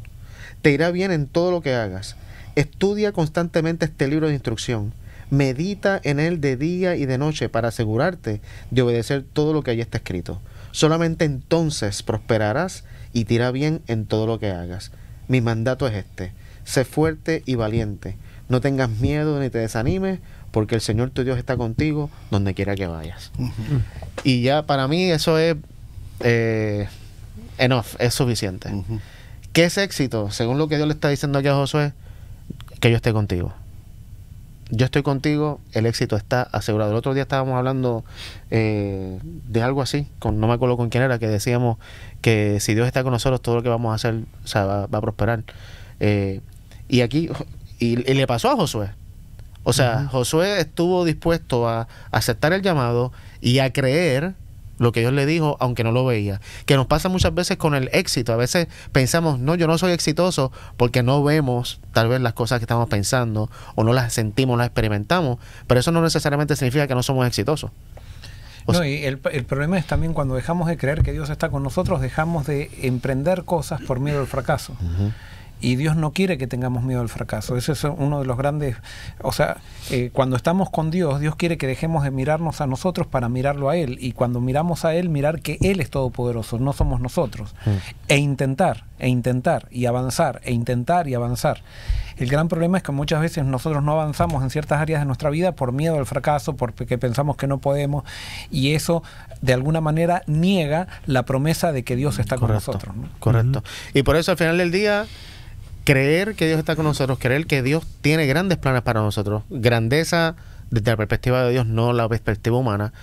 Te irá bien en todo lo que hagas. Estudia constantemente este libro de instrucción. Medita en él de día y de noche para asegurarte de obedecer todo lo que allí está escrito. Solamente entonces prosperarás y te irá bien en todo lo que hagas. Mi mandato es este. Sé fuerte y valiente. No tengas miedo ni te desanimes porque el Señor tu Dios está contigo donde quiera que vayas. Y ya para mí eso es eh, enough, es suficiente. ¿Qué es éxito? Según lo que Dios le está diciendo aquí a Josué, que yo esté contigo. Yo estoy contigo, el éxito está asegurado. El otro día estábamos hablando eh, de algo así, con, no me acuerdo con quién era, que decíamos que si Dios está con nosotros, todo lo que vamos a hacer va, a prosperar. Eh, y aquí, y, le pasó a Josué. O sea, Josué estuvo dispuesto a aceptar el llamado y a creer lo que Dios le dijo, aunque no lo veía. Que nos pasa muchas veces con el éxito. A veces pensamos, no, yo no soy exitoso porque no vemos tal vez las cosas que estamos pensando o no las sentimos, las experimentamos, pero eso no necesariamente significa que no somos exitosos. no, y el, problema es también cuando dejamos de creer que Dios está con nosotros, dejamos de emprender cosas por miedo al fracaso. Y Dios no quiere que tengamos miedo al fracaso. Ese es uno de los grandes... O sea, eh, cuando estamos con Dios, Dios quiere que dejemos de mirarnos a nosotros para mirarlo a Él. Y cuando miramos a Él, mirar que Él es todopoderoso, no somos nosotros. Mm. E intentar, e intentar y avanzar e intentar y avanzar. El gran problema es que muchas veces nosotros no avanzamos en ciertas áreas de nuestra vida por miedo al fracaso, porque pensamos que no podemos y eso de alguna manera niega la promesa de que Dios está con nosotros. Correcto. Y por eso al final del día creer que Dios está con nosotros, creer que Dios tiene grandes planes para nosotros, grandeza desde la perspectiva de Dios, no la perspectiva humana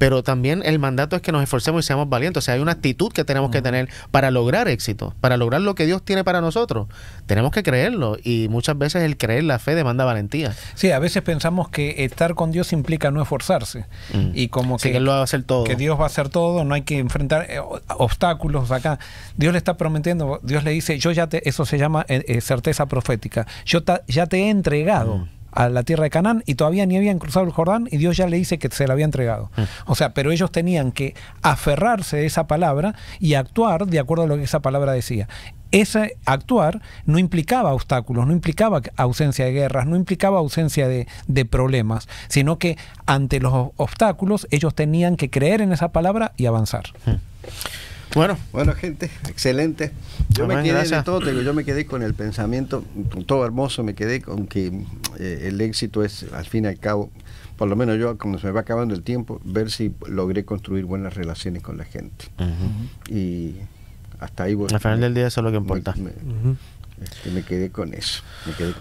pero también el mandato es que nos esforcemos y seamos valientes. O sea, hay una actitud que tenemos que tener para lograr éxito, para lograr lo que Dios tiene para nosotros. Tenemos que creerlo y muchas veces el creer la fe demanda valentía. Sí, a veces pensamos que estar con Dios implica no esforzarse mm. y como que, Él lo va a hacer todo. Que Dios va a hacer todo, no hay que enfrentar eh, obstáculos acá. Dios le está prometiendo, Dios le dice, yo ya te, eso se llama eh, eh, certeza profética, yo ya te he entregado. Mm a la tierra de Canaán y todavía ni habían cruzado el Jordán y Dios ya le dice que se la había entregado. Mm. O sea, pero ellos tenían que aferrarse a esa palabra y actuar de acuerdo a lo que esa palabra decía. Ese actuar no implicaba obstáculos, no implicaba ausencia de guerras, no implicaba ausencia de, problemas, sino que ante los obstáculos ellos tenían que creer en esa palabra y avanzar. Mm. Bueno. Bueno, gente, excelente. Yo me quedé con el pensamiento, todo hermoso, me quedé con que eh, el éxito es, al fin y al cabo, por lo menos yo, cuando se me va acabando el tiempo, ver si logré construir buenas relaciones con la gente. Y hasta ahí voy. Al final del día eso es lo que importa. Este, me, quedé con eso.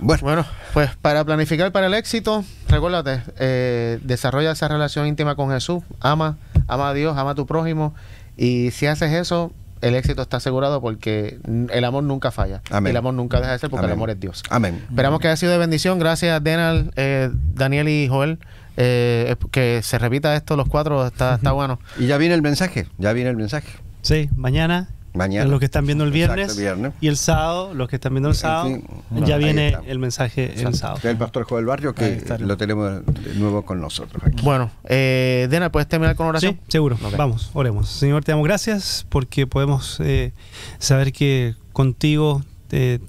Bueno. pues para planificar para el éxito, recuérdate, eh, desarrolla esa relación íntima con Jesús, ama, ama a Dios, ama a tu prójimo y si haces eso, el éxito está asegurado porque el amor nunca falla. Amén. El amor nunca deja de ser porque el amor es Dios. Amén. Esperamos que haya sido de bendición. Gracias, Denal, eh, Daniel y Joel. Eh, que se repita esto los cuatro, está, está bueno. Y ya viene el mensaje, ya viene el mensaje. Sí, mañana Mañana. Los que están viendo el viernes, y el sábado, los que están viendo el sábado, ya viene el mensaje el sábado. Del pastor Barrio que lo tenemos de nuevo con nosotros Bueno, eh, Dena, ¿puedes terminar con oración? Sí, seguro. Vamos, oremos. Señor, te damos gracias porque podemos eh, saber que contigo eh,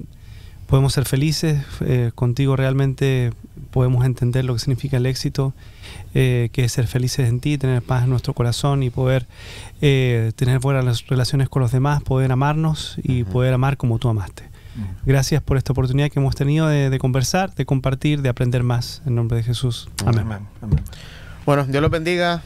podemos ser felices, eh, contigo realmente podemos entender lo que significa el éxito. Eh, que es ser felices en ti, tener paz en nuestro corazón y poder eh, tener buenas relaciones con los demás, poder amarnos y poder amar como tú amaste. Gracias por esta oportunidad que hemos tenido de, conversar, de compartir, de aprender más. En nombre de Jesús. Amén. Bueno, Dios los bendiga.